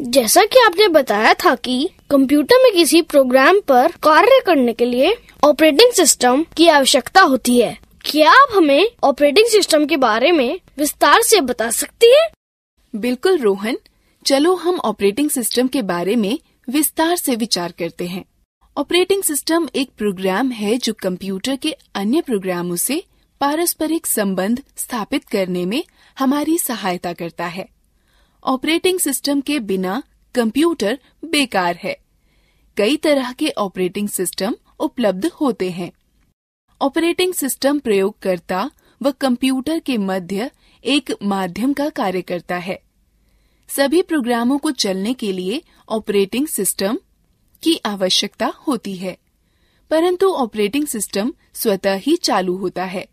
जैसा कि आपने बताया था कि कंप्यूटर में किसी प्रोग्राम पर कार्य करने के लिए ऑपरेटिंग सिस्टम की आवश्यकता होती है क्या आप हमें ऑपरेटिंग सिस्टम के बारे में विस्तार से बता सकती हैं? बिल्कुल रोहन चलो हम ऑपरेटिंग सिस्टम के बारे में विस्तार से विचार करते हैं ऑपरेटिंग सिस्टम एक प्रोग्राम है जो कंप्यूटर के अन्य प्रोग्रामों से पारस्परिक संबंध स्थापित करने में हमारी सहायता करता है ऑपरेटिंग सिस्टम के बिना कंप्यूटर बेकार है कई तरह के ऑपरेटिंग सिस्टम उपलब्ध होते हैं ऑपरेटिंग सिस्टम प्रयोगकर्ता व कंप्यूटर के मध्य एक माध्यम का कार्य करता है सभी प्रोग्रामों को चलने के लिए ऑपरेटिंग सिस्टम की आवश्यकता होती है परंतु ऑपरेटिंग सिस्टम स्वतः ही चालू होता है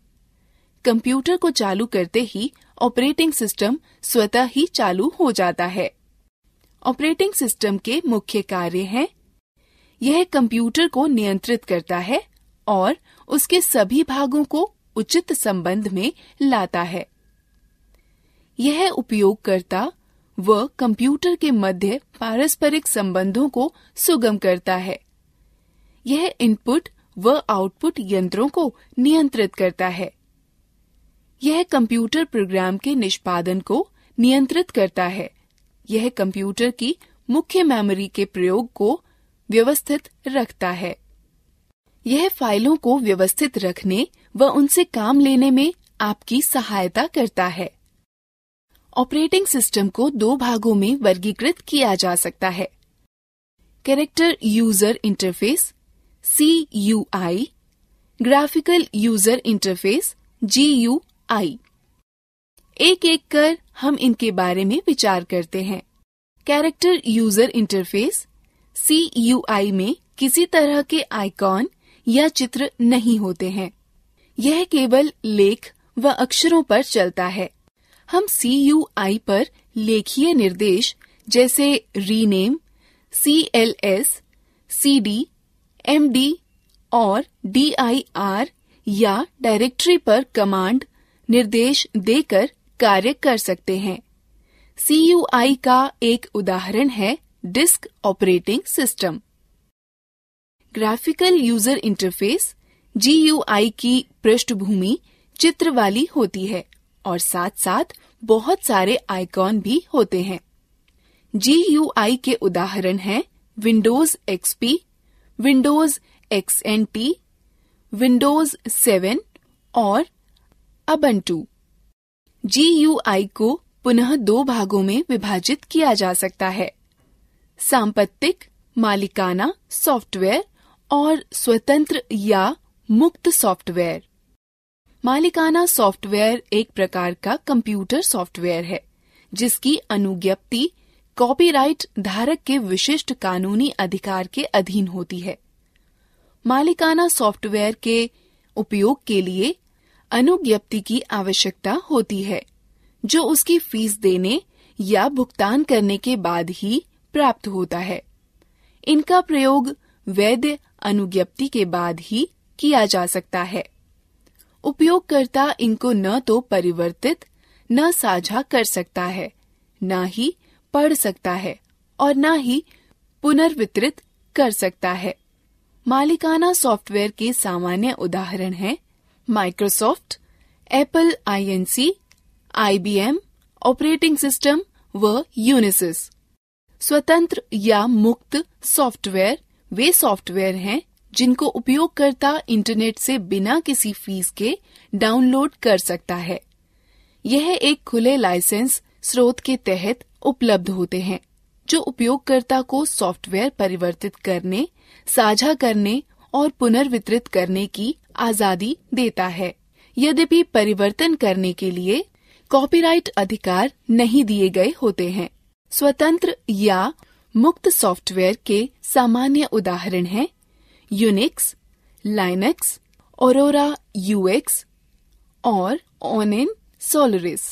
कंप्यूटर को चालू करते ही ऑपरेटिंग सिस्टम स्वतः ही चालू हो जाता है ऑपरेटिंग सिस्टम के मुख्य कार्य हैं यह कंप्यूटर को नियंत्रित करता है और उसके सभी भागों को उचित संबंध में लाता है यह उपयोगकर्ता व कंप्यूटर के मध्य पारस्परिक संबंधों को सुगम करता है यह इनपुट व आउटपुट यंत्रों को नियंत्रित करता है यह कंप्यूटर प्रोग्राम के निष्पादन को नियंत्रित करता है यह कंप्यूटर की मुख्य मेमोरी के प्रयोग को व्यवस्थित रखता है यह फाइलों को व्यवस्थित रखने व उनसे काम लेने में आपकी सहायता करता है ऑपरेटिंग सिस्टम को दो भागों में वर्गीकृत किया जा सकता है character user interface C graphical user interface G U I एक एक कर हम इनके बारे में विचार करते हैं character user interface C U I में किसी तरह के आइकॉन या चित्र नहीं होते हैं यह केवल लेख व अक्षरों पर चलता है हम सी यू आई पर लेखीय निर्देश जैसे rename C L S C D M D और डी आई आर या डायरेक्टरी पर कमांड निर्देश देकर कार्य कर सकते हैं सी का एक उदाहरण है disk operating system graphical user interface G की पृष्ठभूमि चित्र वाली होती है और साथ साथ बहुत सारे आइकॉन भी होते हैं जी के उदाहरण हैं Windows XP Windows T Windows 7 और अबंटू जी को पुनः दो भागों में विभाजित किया जा सकता है सांपत्तिक मालिकाना सॉफ्टवेयर और स्वतंत्र या मुक्त सॉफ्टवेयर मालिकाना सॉफ्टवेयर एक प्रकार का कंप्यूटर सॉफ्टवेयर है जिसकी अनुज्ञप्ति कॉपीराइट धारक के विशिष्ट कानूनी अधिकार के अधीन होती है मालिकाना सॉफ्टवेयर के उपयोग के लिए अनुज्ञप्ति की आवश्यकता होती है जो उसकी फीस देने या भुगतान करने के बाद ही प्राप्त होता है इनका प्रयोग वैध अनुज्ञप्ति के बाद ही किया जा सकता है उपयोगकर्ता इनको न तो परिवर्तित न साझा कर सकता है न ही पढ़ सकता है और न ही पुनर्वितरित कर सकता है मालिकाना सॉफ्टवेयर के सामान्य उदाहरण हैं Microsoft Apple Inc IBM operating system व यूनिसिस स्वतंत्र या मुक्त सॉफ्टवेयर वे सॉफ्टवेयर हैं जिनको उपयोगकर्ता इंटरनेट से बिना किसी फीस के डाउनलोड कर सकता है यह एक खुले लाइसेंस स्रोत के तहत उपलब्ध होते हैं जो उपयोगकर्ता को सॉफ्टवेयर परिवर्तित करने साझा करने और पुनर्वितरित करने की आजादी देता है यद्यपि परिवर्तन करने के लिए कॉपीराइट अधिकार नहीं दिए गए होते हैं स्वतंत्र या मुक्त सॉफ्टवेयर के सामान्य उदाहरण हैं यूनिक्स लाइनक्स ओरोरा यूएक्स और ऑनिन सोलरिस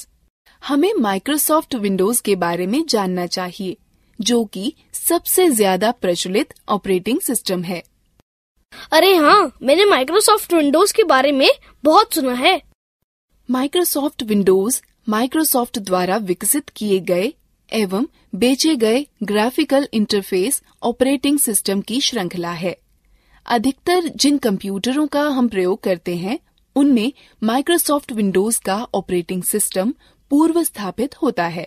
हमें माइक्रोसॉफ्ट विंडोज के बारे में जानना चाहिए जो कि सबसे ज्यादा प्रचलित ऑपरेटिंग सिस्टम है अरे हाँ मैंने माइक्रोसॉफ्ट विंडोज के बारे में बहुत सुना है माइक्रोसॉफ्ट विंडोज माइक्रोसॉफ्ट द्वारा विकसित किए गए एवं बेचे गए ग्राफिकल इंटरफेस ऑपरेटिंग सिस्टम की श्रृंखला है अधिकतर जिन कंप्यूटरों का हम प्रयोग करते हैं उनमें माइक्रोसॉफ्ट विंडोज का ऑपरेटिंग सिस्टम पूर्व स्थापित होता है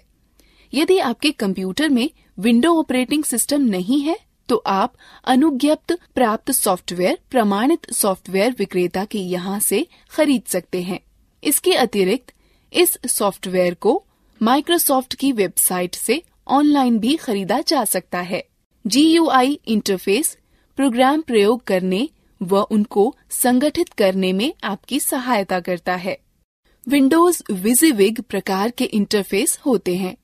यदि आपके कंप्यूटर में विंडो ऑपरेटिंग सिस्टम नहीं है तो आप अनुज्ञप्त प्राप्त सॉफ्टवेयर प्रमाणित सॉफ्टवेयर विक्रेता के यहाँ से खरीद सकते हैं इसके अतिरिक्त इस सॉफ्टवेयर को माइक्रोसॉफ्ट की वेबसाइट से ऑनलाइन भी खरीदा जा सकता है जी इंटरफेस प्रोग्राम प्रयोग करने व उनको संगठित करने में आपकी सहायता करता है विंडोज विजिविग प्रकार के इंटरफेस होते हैं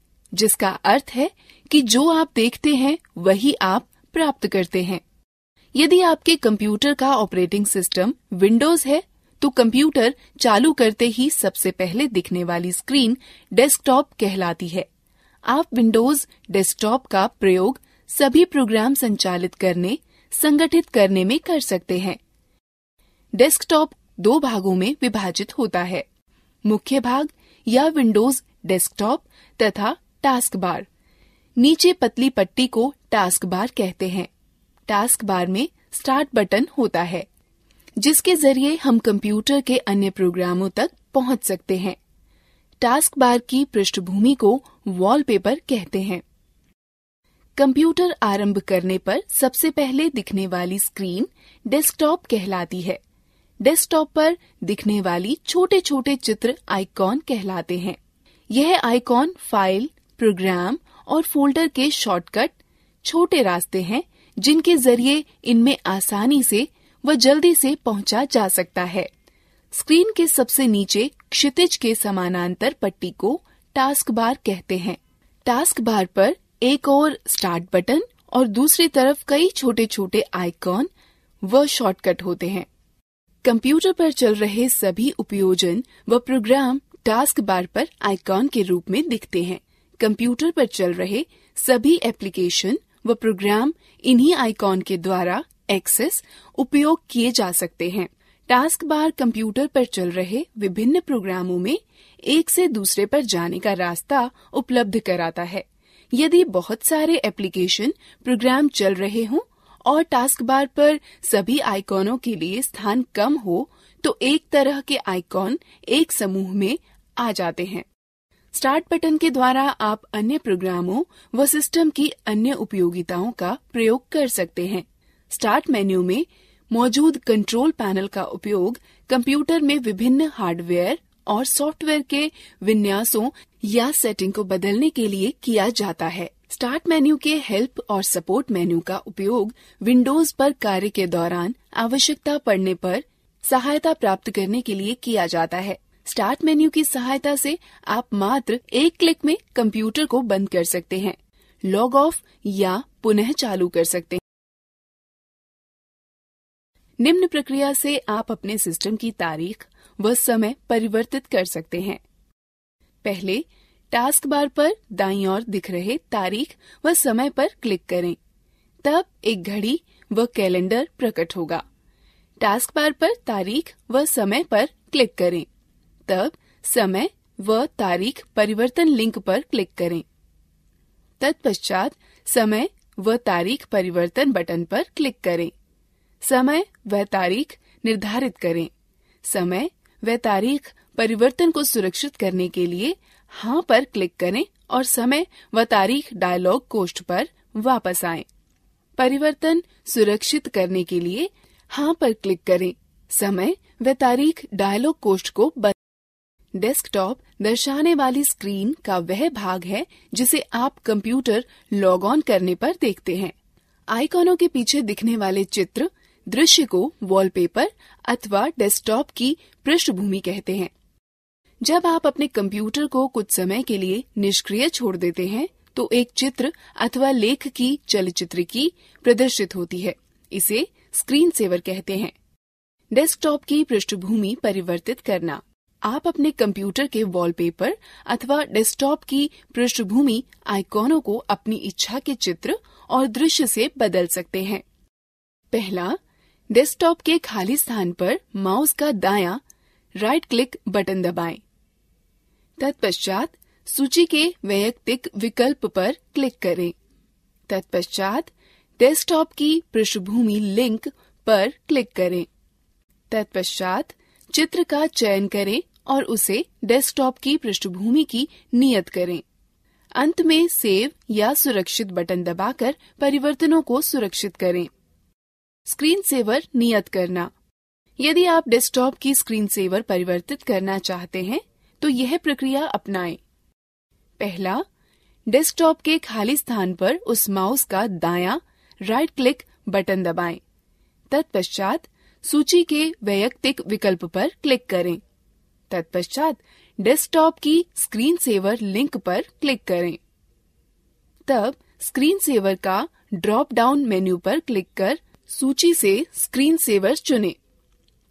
जिसका अर्थ है कि जो आप देखते हैं वही आप प्राप्त करते हैं यदि आपके कंप्यूटर का ऑपरेटिंग सिस्टम विंडोज है तो कंप्यूटर चालू करते ही सबसे पहले दिखने वाली स्क्रीन डेस्कटॉप कहलाती है आप विंडोज डेस्कटॉप का प्रयोग सभी प्रोग्राम संचालित करने संगठित करने में कर सकते हैं डेस्कटॉप दो भागों में विभाजित होता है मुख्य भाग या विंडोज डेस्कटॉप तथा टास्क बार नीचे पतली पट्टी को टास्क बार कहते हैं टास्क बार में स्टार्ट बटन होता है जिसके जरिए हम कंप्यूटर के अन्य प्रोग्रामों तक पहुंच सकते हैं टास्क बार की पृष्ठभूमि को वॉलपेपर कहते हैं कंप्यूटर आरंभ करने पर सबसे पहले दिखने वाली स्क्रीन डेस्कटॉप कहलाती है डेस्कटॉप पर दिखने वाली छोटे छोटे चित्र आइकॉन कहलाते हैं यह आइकॉन फाइल प्रोग्राम और फोल्डर के शॉर्टकट छोटे रास्ते हैं जिनके जरिए इनमें आसानी से व जल्दी से पहुंचा जा सकता है स्क्रीन के सबसे नीचे क्षितिज के समानांतर पट्टी को टास्क बार कहते हैं टास्क बार पर एक और स्टार्ट बटन और दूसरी तरफ कई छोटे छोटे आइकॉन व शॉर्टकट होते हैं कंप्यूटर पर चल रहे सभी उपयोजन व प्रोग्राम टास्क बार पर आइकॉन के रूप में दिखते हैं कंप्यूटर पर चल रहे सभी एप्लीकेशन व प्रोग्राम इन्हीं आइकॉन के द्वारा एक्सेस उपयोग किए जा सकते हैं टास्क बार कंप्यूटर पर चल रहे विभिन्न प्रोग्रामों में एक से दूसरे पर जाने का रास्ता उपलब्ध कराता है यदि बहुत सारे एप्लीकेशन प्रोग्राम चल रहे हों और टास्क बार पर सभी आइकॉनों के लिए स्थान कम हो तो एक तरह के आइकॉन एक समूह में आ जाते हैं स्टार्ट बटन के द्वारा आप अन्य प्रोग्रामों व सिस्टम की अन्य उपयोगिताओं का प्रयोग कर सकते हैं स्टार्ट मेन्यू में मौजूद कंट्रोल पैनल का उपयोग कंप्यूटर में विभिन्न हार्डवेयर और सॉफ्टवेयर के विन्यासों या सेटिंग को बदलने के लिए किया जाता है स्टार्ट मेन्यू के हेल्प और सपोर्ट मेन्यू का उपयोग विंडोज पर कार्य के दौरान आवश्यकता पड़ने पर सहायता प्राप्त करने के लिए किया जाता है स्टार्ट मेन्यू की सहायता से आप मात्र एक क्लिक में कंप्यूटर को बंद कर सकते हैं लॉग ऑफ या पुनः चालू कर सकते हैं निम्न प्रक्रिया से आप अपने सिस्टम की तारीख व समय परिवर्तित कर सकते हैं पहले टास्क बार पर दाई ओर दिख रहे तारीख व समय पर क्लिक करें तब एक घड़ी व कैलेंडर प्रकट होगा टास्क बार पर तारीख व समय पर क्लिक करें तब समय व तारीख परिवर्तन लिंक पर क्लिक करें तत्पश्चात समय व तारीख परिवर्तन बटन पर क्लिक करें समय व तारीख निर्धारित करें समय व तारीख परिवर्तन को सुरक्षित करने के लिए हाँ पर क्लिक करें और समय व तारीख डायलॉग कोष्ठ पर वापस आएं। परिवर्तन सुरक्षित करने के लिए हाँ पर क्लिक करें समय व तारीख डायलॉग कोष्ठ को बंद डेस्कटॉप दर्शाने वाली स्क्रीन का वह भाग है जिसे आप कंप्यूटर लॉग ऑन करने पर देखते हैं आइकॉनों के पीछे दिखने वाले चित्र दृश्य को वॉलपेपर अथवा डेस्कटॉप की पृष्ठभूमि कहते हैं जब आप अपने कंप्यूटर को कुछ समय के लिए निष्क्रिय छोड़ देते हैं तो एक चित्र अथवा लेख की चलचित्र की प्रदर्शित होती है इसे स्क्रीन सेवर कहते हैं डेस्कटॉप की पृष्ठभूमि परिवर्तित करना आप अपने कंप्यूटर के वॉलपेपर अथवा डेस्कटॉप की पृष्ठभूमि आइकॉनों को अपनी इच्छा के चित्र और दृश्य से बदल सकते हैं पहला डेस्कटॉप के खाली स्थान पर माउस का दायां राइट क्लिक बटन दबाएं। तत्पश्चात सूची के वैयक्तिक विकल्प पर क्लिक करें तत्पश्चात डेस्कटॉप की पृष्ठभूमि लिंक पर क्लिक करें तत्पश्चात चित्र का चयन करें और उसे डेस्कटॉप की पृष्ठभूमि की नियत करें अंत में सेव या सुरक्षित बटन दबाकर परिवर्तनों को सुरक्षित करें स्क्रीन सेवर नियत करना यदि आप डेस्कटॉप की स्क्रीन सेवर परिवर्तित करना चाहते हैं तो यह प्रक्रिया अपनाएं। पहला डेस्कटॉप के खाली स्थान पर उस माउस का दाया राइट क्लिक बटन दबाएं। तत्पश्चात सूची के वैयक्तिक विकल्प पर क्लिक करें तत्पश्चात डेस्कटॉप की स्क्रीन सेवर लिंक पर क्लिक करें तब स्क्रीन सेवर का ड्रॉप डाउन मेन्यू पर क्लिक कर सूची से स्क्रीन सेवर चुने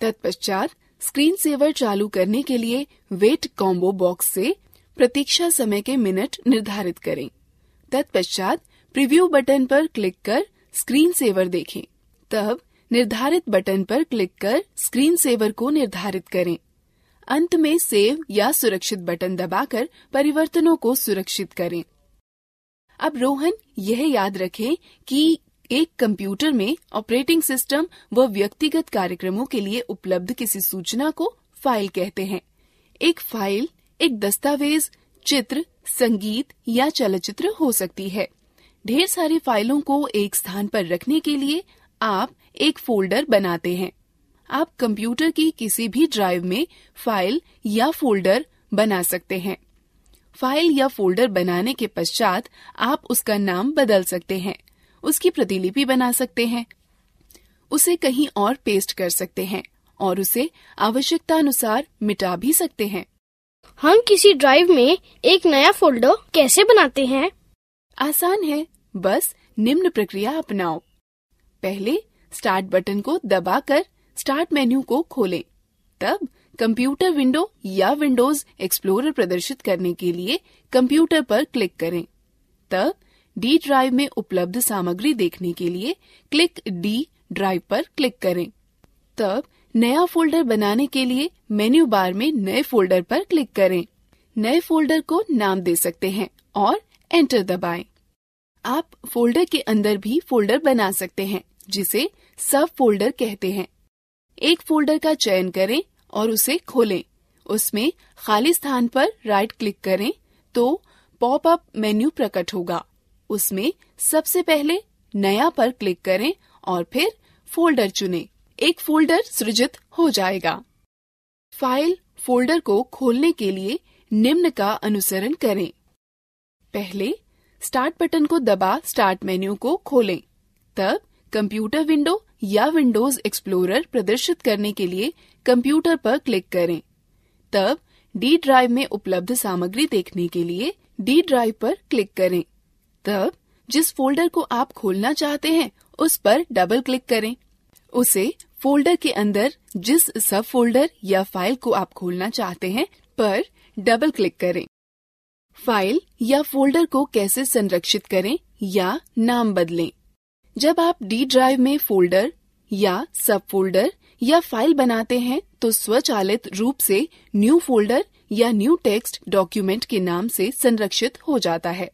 तत्पश्चात स्क्रीन सेवर चालू करने के लिए वेट कॉम्बो बॉक्स से प्रतीक्षा समय के मिनट निर्धारित करें तत्पश्चात प्रीव्यू बटन पर क्लिक कर स्क्रीन सेवर देखें तब निर्धारित बटन पर क्लिक कर स्क्रीन सेवर को निर्धारित करें अंत में सेव या सुरक्षित बटन दबाकर परिवर्तनों को सुरक्षित करें अब रोहन यह याद रखें कि एक कंप्यूटर में ऑपरेटिंग सिस्टम व व्यक्तिगत कार्यक्रमों के लिए उपलब्ध किसी सूचना को फाइल कहते हैं एक फाइल एक दस्तावेज चित्र संगीत या चलचित्र हो सकती है ढेर सारी फाइलों को एक स्थान पर रखने के लिए आप एक फोल्डर बनाते हैं आप कंप्यूटर की किसी भी ड्राइव में फाइल या फोल्डर बना सकते हैं फाइल या फोल्डर बनाने के पश्चात आप उसका नाम बदल सकते हैं उसकी प्रतिलिपि बना सकते हैं उसे कहीं और पेस्ट कर सकते हैं और उसे आवश्यकता अनुसार मिटा भी सकते हैं हम किसी ड्राइव में एक नया फोल्डर कैसे बनाते हैं आसान है बस निम्न प्रक्रिया अपनाओ पहले स्टार्ट बटन को दबाकर स्टार्ट मेन्यू को खोलें तब कंप्यूटर विंडो या विंडोज एक्सप्लोरर प्रदर्शित करने के लिए कंप्यूटर पर क्लिक करें तब डी ड्राइव में उपलब्ध सामग्री देखने के लिए क्लिक डी ड्राइव पर क्लिक करें तब नया फोल्डर बनाने के लिए मेन्यू बार में नए फोल्डर पर क्लिक करें नए फोल्डर को नाम दे सकते हैं और एंटर दबाएं। आप फोल्डर के अंदर भी फोल्डर बना सकते हैं जिसे सब फोल्डर कहते हैं एक फोल्डर का चयन करें और उसे खोलें उसमें खाली स्थान पर राइट क्लिक करें तो पॉप अप मेन्यू प्रकट होगा उसमें सबसे पहले नया पर क्लिक करें और फिर फोल्डर चुनें। एक फोल्डर सृजित हो जाएगा फाइल फोल्डर को खोलने के लिए निम्न का अनुसरण करें पहले स्टार्ट बटन को दबा स्टार्ट मेन्यू को खोलें तब कंप्यूटर विंडो या विंडोज एक्सप्लोरर प्रदर्शित करने के लिए कंप्यूटर पर क्लिक करें तब डी ड्राइव में उपलब्ध सामग्री देखने के लिए डी ड्राइव पर क्लिक करें तब जिस फोल्डर को आप खोलना चाहते हैं उस पर डबल क्लिक करें उसे फोल्डर के अंदर जिस सब फोल्डर या फाइल को आप खोलना चाहते हैं पर डबल क्लिक करें फाइल या फोल्डर को कैसे संरक्षित करें या नाम बदलें जब आप डी ड्राइव में फोल्डर या सब फोल्डर या फाइल बनाते हैं तो स्वचालित रूप से न्यू फोल्डर या न्यू टेक्स्ट डॉक्यूमेंट के नाम से संरक्षित हो जाता है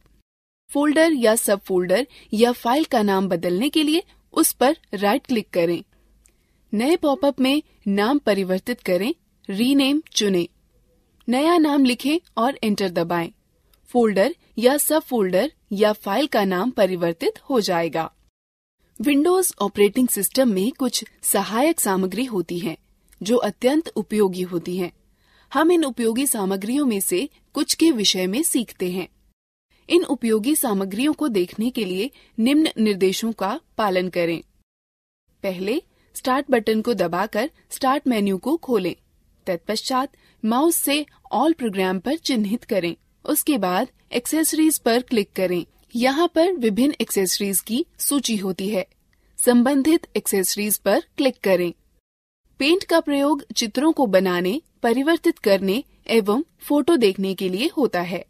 फोल्डर या सब फोल्डर या फाइल का नाम बदलने के लिए उस पर राइट क्लिक करें नए पॉपअप में नाम परिवर्तित करें रीनेम चुनें नया नाम लिखें और एंटर दबाएं। फोल्डर या सब फोल्डर या फाइल का नाम परिवर्तित हो जाएगा विंडोज ऑपरेटिंग सिस्टम में कुछ सहायक सामग्री होती है जो अत्यंत उपयोगी होती है हम इन उपयोगी सामग्रियों में से कुछ के विषय में सीखते हैं इन उपयोगी सामग्रियों को देखने के लिए निम्न निर्देशों का पालन करें पहले स्टार्ट बटन को दबाकर स्टार्ट मेन्यू को खोलें। तत्पश्चात माउस से ऑल प्रोग्राम पर चिन्हित करें उसके बाद एक्सेसरीज पर क्लिक करें यहाँ पर विभिन्न एक्सेसरीज की सूची होती है संबंधित एक्सेसरीज पर क्लिक करें पेंट का प्रयोग चित्रों को बनाने परिवर्तित करने एवं फोटो देखने के लिए होता है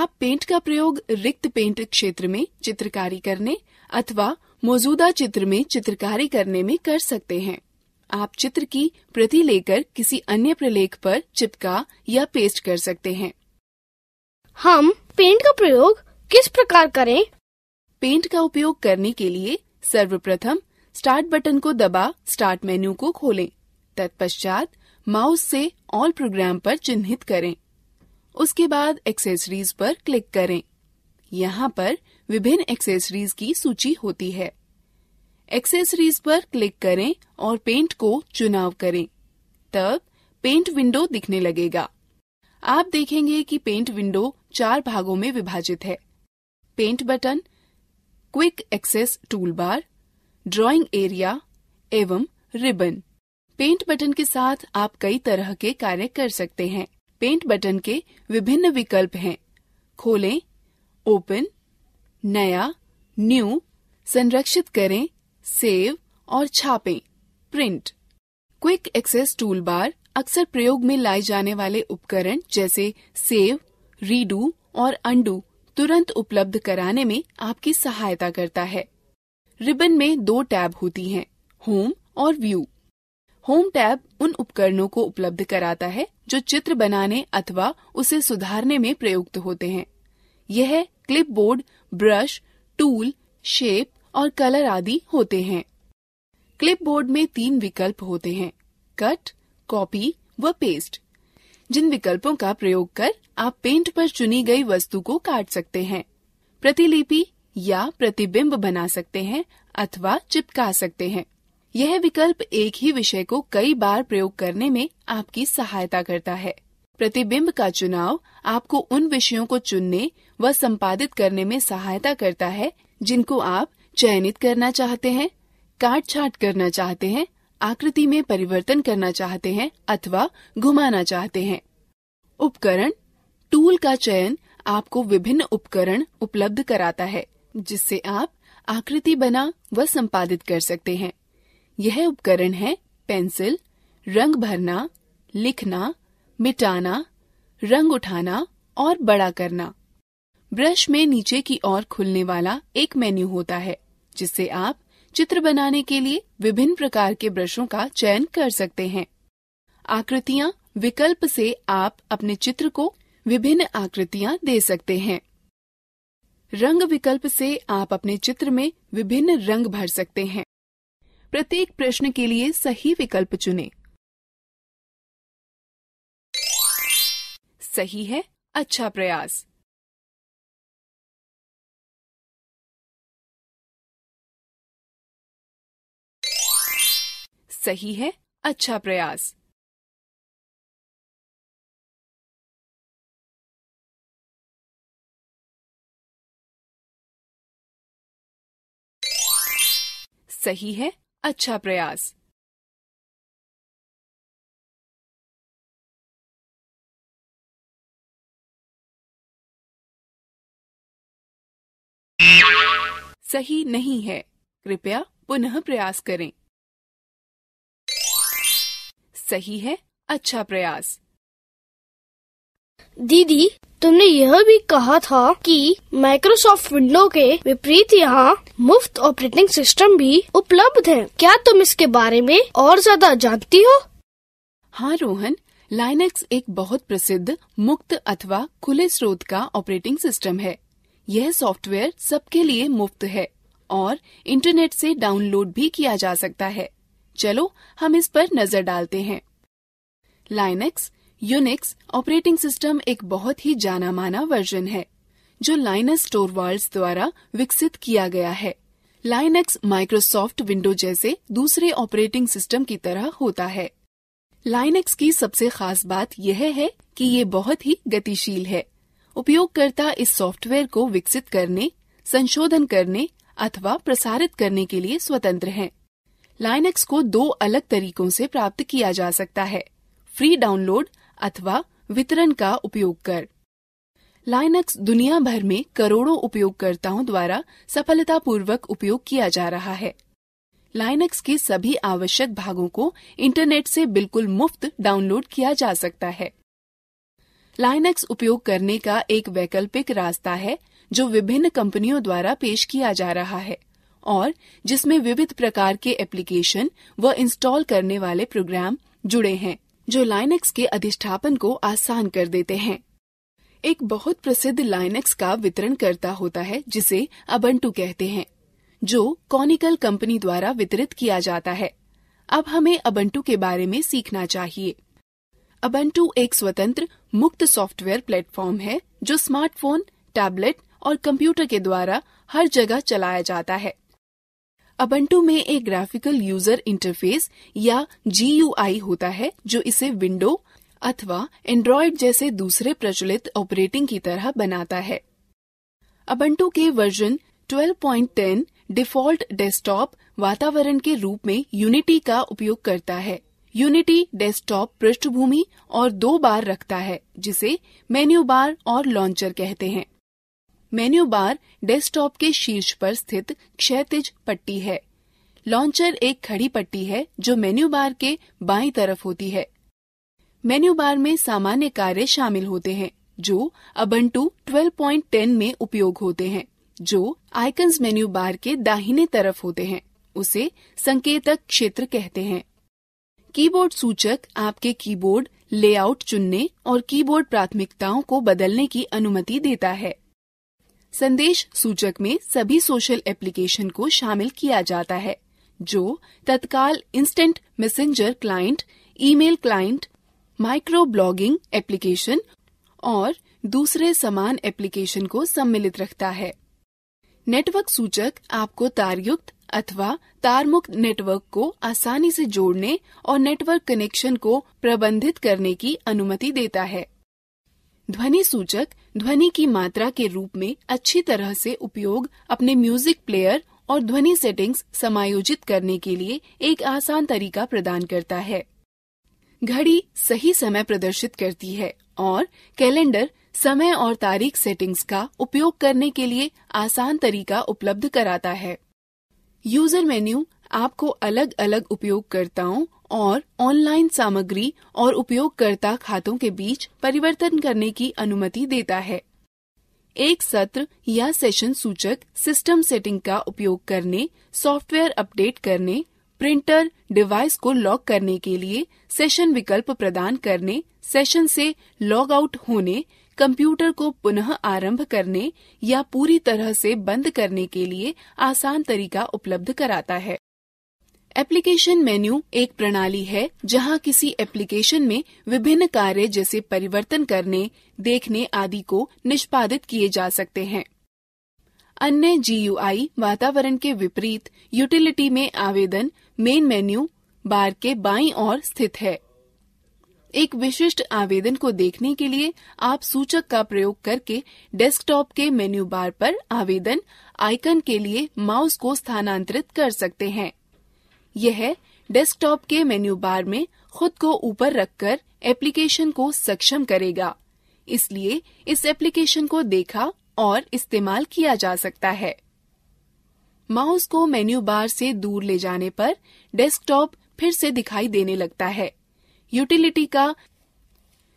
आप पेंट का प्रयोग रिक्त पेंट क्षेत्र में चित्रकारी करने अथवा मौजूदा चित्र में चित्रकारी करने में कर सकते हैं आप चित्र की प्रति लेकर किसी अन्य प्रलेख पर चिपका या पेस्ट कर सकते हैं हम पेंट का प्रयोग किस प्रकार करें पेंट का उपयोग करने के लिए सर्वप्रथम स्टार्ट बटन को दबा स्टार्ट मेन्यू को खोलें तत्पश्चात माउस से ऑल प्रोग्राम पर चिन्हित करें उसके बाद एक्सेसरीज पर क्लिक करें यहाँ पर विभिन्न एक्सेसरीज की सूची होती है एक्सेसरीज पर क्लिक करें और पेंट को चुनाव करें तब पेंट विंडो दिखने लगेगा आप देखेंगे कि पेंट विंडो चार भागों में विभाजित है paint button quick access tool bar drawing area एवं रिबन पेंट बटन के साथ आप कई तरह के कार्य कर सकते हैं पेंट बटन के विभिन्न विकल्प हैं खोलें ओपन नया न्यू संरक्षित करें सेव और छापें print quick access tool bar अक्सर प्रयोग में लाए जाने वाले उपकरण जैसे सेव रीडू और अंडू तुरंत उपलब्ध कराने में आपकी सहायता करता है रिबन में दो टैब होती हैं, होम और व्यू होम टैब उन उपकरणों को उपलब्ध कराता है जो चित्र बनाने अथवा उसे सुधारने में प्रयुक्त होते हैं यह क्लिपबोर्ड, ब्रश टूल शेप और कलर आदि होते हैं क्लिपबोर्ड में तीन विकल्प होते हैं कट कॉपी व पेस्ट जिन विकल्पों का प्रयोग कर आप पेंट पर चुनी गई वस्तु को काट सकते हैं प्रतिलिपि या प्रतिबिंब बना सकते हैं अथवा चिपका सकते हैं यह विकल्प एक ही विषय को कई बार प्रयोग करने में आपकी सहायता करता है प्रतिबिंब का चुनाव आपको उन विषयों को चुनने व संपादित करने में सहायता करता है जिनको आप चयनित करना चाहते हैं काट छाट करना चाहते हैं आकृति में परिवर्तन करना चाहते हैं अथवा घुमाना चाहते हैं उपकरण टूल का चयन आपको विभिन्न उपकरण उपलब्ध कराता है जिससे आप आकृति बना व संपादित कर सकते हैं यह उपकरण है पेंसिल रंग भरना लिखना मिटाना रंग उठाना और बड़ा करना ब्रश में नीचे की ओर खुलने वाला एक मेन्यू होता है जिससे आप चित्र बनाने के लिए विभिन्न प्रकार के ब्रशों का चयन कर सकते हैं आकृतियाँ विकल्प से आप अपने चित्र को विभिन्न आकृतियाँ दे सकते हैं रंग विकल्प से आप अपने चित्र में विभिन्न रंग भर सकते हैं प्रत्येक प्रश्न के लिए सही विकल्प चुनें। सही है अच्छा प्रयास सही है अच्छा प्रयास सही है अच्छा प्रयास सही नहीं है कृपया पुनः प्रयास करें सही है अच्छा प्रयास दीदी तुमने यह भी कहा था कि माइक्रोसॉफ्ट विंडो के विपरीत यहाँ मुफ्त ऑपरेटिंग सिस्टम भी उपलब्ध है क्या तुम इसके बारे में और ज्यादा जानती हो हाँ रोहन लाइनक्स एक बहुत प्रसिद्ध मुक्त अथवा खुले स्रोत का ऑपरेटिंग सिस्टम है यह सॉफ्टवेयर सबके लिए मुफ्त है और इंटरनेट से डाउनलोड भी किया जा सकता है चलो हम इस पर नजर डालते हैं लाइनेक्स यूनिक्स ऑपरेटिंग सिस्टम एक बहुत ही जाना माना वर्जन है जो लाइनस टोरवाल्स द्वारा विकसित किया गया है लाइनक्स माइक्रोसॉफ्ट विंडो जैसे दूसरे ऑपरेटिंग सिस्टम की तरह होता है लाइनक्स की सबसे खास बात यह है कि ये बहुत ही गतिशील है उपयोगकर्ता इस सॉफ्टवेयर को विकसित करने संशोधन करने अथवा प्रसारित करने के लिए स्वतंत्र हैं। लाइनक्स को दो अलग तरीकों से प्राप्त किया जा सकता है फ्री डाउनलोड अथवा वितरण का उपयोग कर लाइनक्स दुनिया भर में करोड़ों उपयोगकर्ताओं द्वारा सफलतापूर्वक उपयोग किया जा रहा है लाइनक्स के सभी आवश्यक भागों को इंटरनेट से बिल्कुल मुफ्त डाउनलोड किया जा सकता है लाइनक्स उपयोग करने का एक वैकल्पिक रास्ता है जो विभिन्न कंपनियों द्वारा पेश किया जा रहा है और जिसमें विविध प्रकार के एप्लीकेशन व इंस्टॉल करने वाले प्रोग्राम जुड़े हैं जो लाइनक्स के अधिष्ठापन को आसान कर देते हैं एक बहुत प्रसिद्ध लाइनक्स का वितरण करता होता है जिसे अबंटू कहते हैं जो कॉनिकल कंपनी द्वारा वितरित किया जाता है अब हमें अबंटू के बारे में सीखना चाहिए अबंटू एक स्वतंत्र मुक्त सॉफ्टवेयर प्लेटफॉर्म है जो स्मार्टफोन टैबलेट और कंप्यूटर के द्वारा हर जगह चलाया जाता है अबंटू में एक ग्राफिकल यूजर इंटरफेस या जी होता है जो इसे विंडो अथवा एंड्रॉइड जैसे दूसरे प्रचलित ऑपरेटिंग की तरह बनाता है अबंटू के वर्जन 12.10 डिफॉल्ट डेस्कटॉप वातावरण के रूप में यूनिटी का उपयोग करता है यूनिटी डेस्कटॉप पृष्ठभूमि और दो बार रखता है जिसे मेन्यू बार और लॉन्चर कहते हैं मेन्यू बार डेस्कटॉप के शीर्ष पर स्थित क्षैतिज पट्टी है लॉन्चर एक खड़ी पट्टी है जो मेन्यू बार के बाई तरफ होती है मेन्यू बार में सामान्य कार्य शामिल होते हैं जो अबंटू 12.10 में उपयोग होते हैं जो आइकन्स मेन्यू बार के दाहिने तरफ होते हैं उसे संकेतक क्षेत्र कहते हैं कीबोर्ड सूचक आपके कीबोर्ड लेआउट चुनने और कीबोर्ड प्राथमिकताओं को बदलने की अनुमति देता है संदेश सूचक में सभी सोशल एप्लीकेशन को शामिल किया जाता है जो तत्काल instant messenger client email client micro blogging application और दूसरे समान एप्लीकेशन को सम्मिलित रखता है नेटवर्क सूचक आपको तारयुक्त अथवा तारमुक्त नेटवर्क को आसानी से जोड़ने और नेटवर्क कनेक्शन को प्रबंधित करने की अनुमति देता है ध्वनि सूचक ध्वनि की मात्रा के रूप में अच्छी तरह से उपयोग अपने म्यूजिक प्लेयर और ध्वनि सेटिंग्स समायोजित करने के लिए एक आसान तरीका प्रदान करता है घड़ी सही समय प्रदर्शित करती है और कैलेंडर समय और तारीख सेटिंग्स का उपयोग करने के लिए आसान तरीका उपलब्ध कराता है यूजर मेन्यू आपको अलग अलग उपयोगकर्ताओं और ऑनलाइन सामग्री और उपयोगकर्ता खातों के बीच परिवर्तन करने की अनुमति देता है एक सत्र या सेशन सूचक सिस्टम सेटिंग का उपयोग करने सॉफ्टवेयर अपडेट करने प्रिंटर डिवाइस को लॉक करने के लिए सेशन विकल्प प्रदान करने सेशन से लॉग आउट होने कंप्यूटर को पुनः आरंभ करने या पूरी तरह से बंद करने के लिए आसान तरीका उपलब्ध कराता है एप्लीकेशन मेन्यू एक प्रणाली है जहां किसी एप्लीकेशन में विभिन्न कार्य जैसे परिवर्तन करने देखने आदि को निष्पादित किए जा सकते हैं अन्य जी वातावरण के विपरीत यूटिलिटी में आवेदन मेन मेन्यू बार के बाई ओर स्थित है एक विशिष्ट आवेदन को देखने के लिए आप सूचक का प्रयोग करके डेस्कटॉप के मेन्यू बार पर आवेदन आइकन के लिए माउस को स्थानांतरित कर सकते हैं यह डेस्कटॉप के मेन्यू बार में खुद को ऊपर रखकर एप्लीकेशन को सक्षम करेगा इसलिए इस एप्लीकेशन को देखा और इस्तेमाल किया जा सकता है माउस को मेन्यू बार से दूर ले जाने पर डेस्कटॉप फिर से दिखाई देने लगता है यूटिलिटी का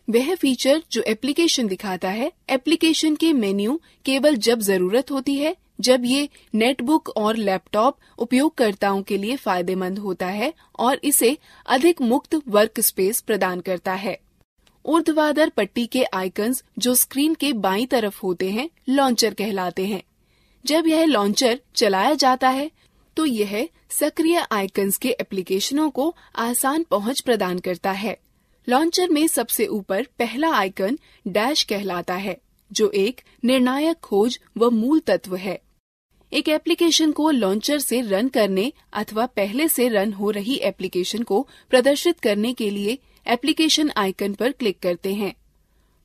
वह फीचर जो एप्लीकेशन दिखाता है एप्लीकेशन के मेन्यू केवल जब जरूरत होती है जब ये नेटबुक और लैपटॉप उपयोगकर्ताओं के लिए फायदेमंद होता है और इसे अधिक मुक्त वर्क स्पेस प्रदान करता है ऊर्ध्वाधर पट्टी के आइकन्स जो स्क्रीन के बाई तरफ होते हैं लॉन्चर कहलाते हैं जब यह लॉन्चर चलाया जाता है तो यह सक्रिय आइकन्स के एप्लीकेशनों को आसान पहुंच प्रदान करता है लॉन्चर में सबसे ऊपर पहला आइकन डैश कहलाता है जो एक निर्णायक खोज व मूल तत्व है एक एप्लीकेशन को लॉन्चर से रन करने अथवा पहले से रन हो रही एप्लीकेशन को प्रदर्शित करने के लिए एप्लीकेशन आइकन पर क्लिक करते हैं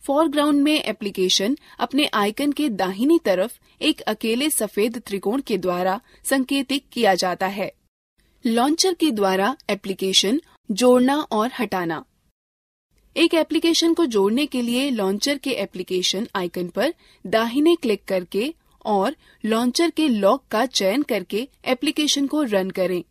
फोरग्राउंड में एप्लीकेशन अपने आइकन के दाहिनी तरफ एक अकेले सफेद त्रिकोण के द्वारा संकेतिक किया जाता है लॉन्चर के द्वारा एप्लीकेशन जोड़ना और हटाना एक एप्लीकेशन को जोड़ने के लिए लॉन्चर के एप्लीकेशन आइकन पर दाहिने क्लिक करके और लॉन्चर के लॉक का चयन करके एप्लीकेशन को रन करें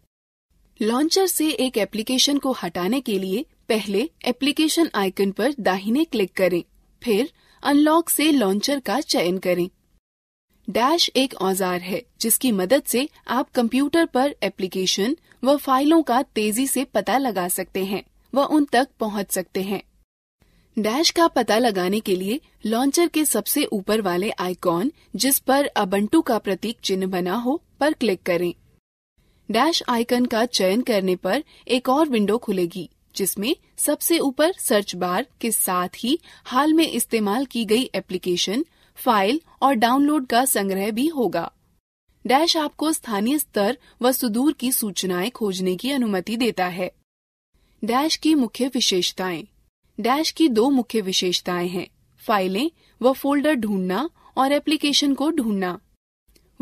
लॉन्चर से एक एप्लीकेशन को हटाने के लिए पहले एप्लीकेशन आइकन पर दाहिने क्लिक करें फिर अनलॉक से लॉन्चर का चयन करें डैश एक औजार है जिसकी मदद से आप कंप्यूटर पर एप्लीकेशन व फाइलों का तेजी से पता लगा सकते हैं व उन तक पहुंच सकते हैं डैश का पता लगाने के लिए लॉन्चर के सबसे ऊपर वाले आइकॉन जिस पर अबंटू का प्रतीक चिन्ह बना हो पर क्लिक करें डैश आइकन का चयन करने पर एक और विंडो खुलेगी जिसमें सबसे ऊपर सर्च बार के साथ ही हाल में इस्तेमाल की गई एप्लीकेशन फाइल और डाउनलोड का संग्रह भी होगा डैश आपको स्थानीय स्तर व सुदूर की सूचनाएं खोजने की अनुमति देता है डैश की मुख्य विशेषताएं डैश की दो मुख्य विशेषताएं हैं फाइलें व फोल्डर ढूंढना और एप्लीकेशन को ढूंढना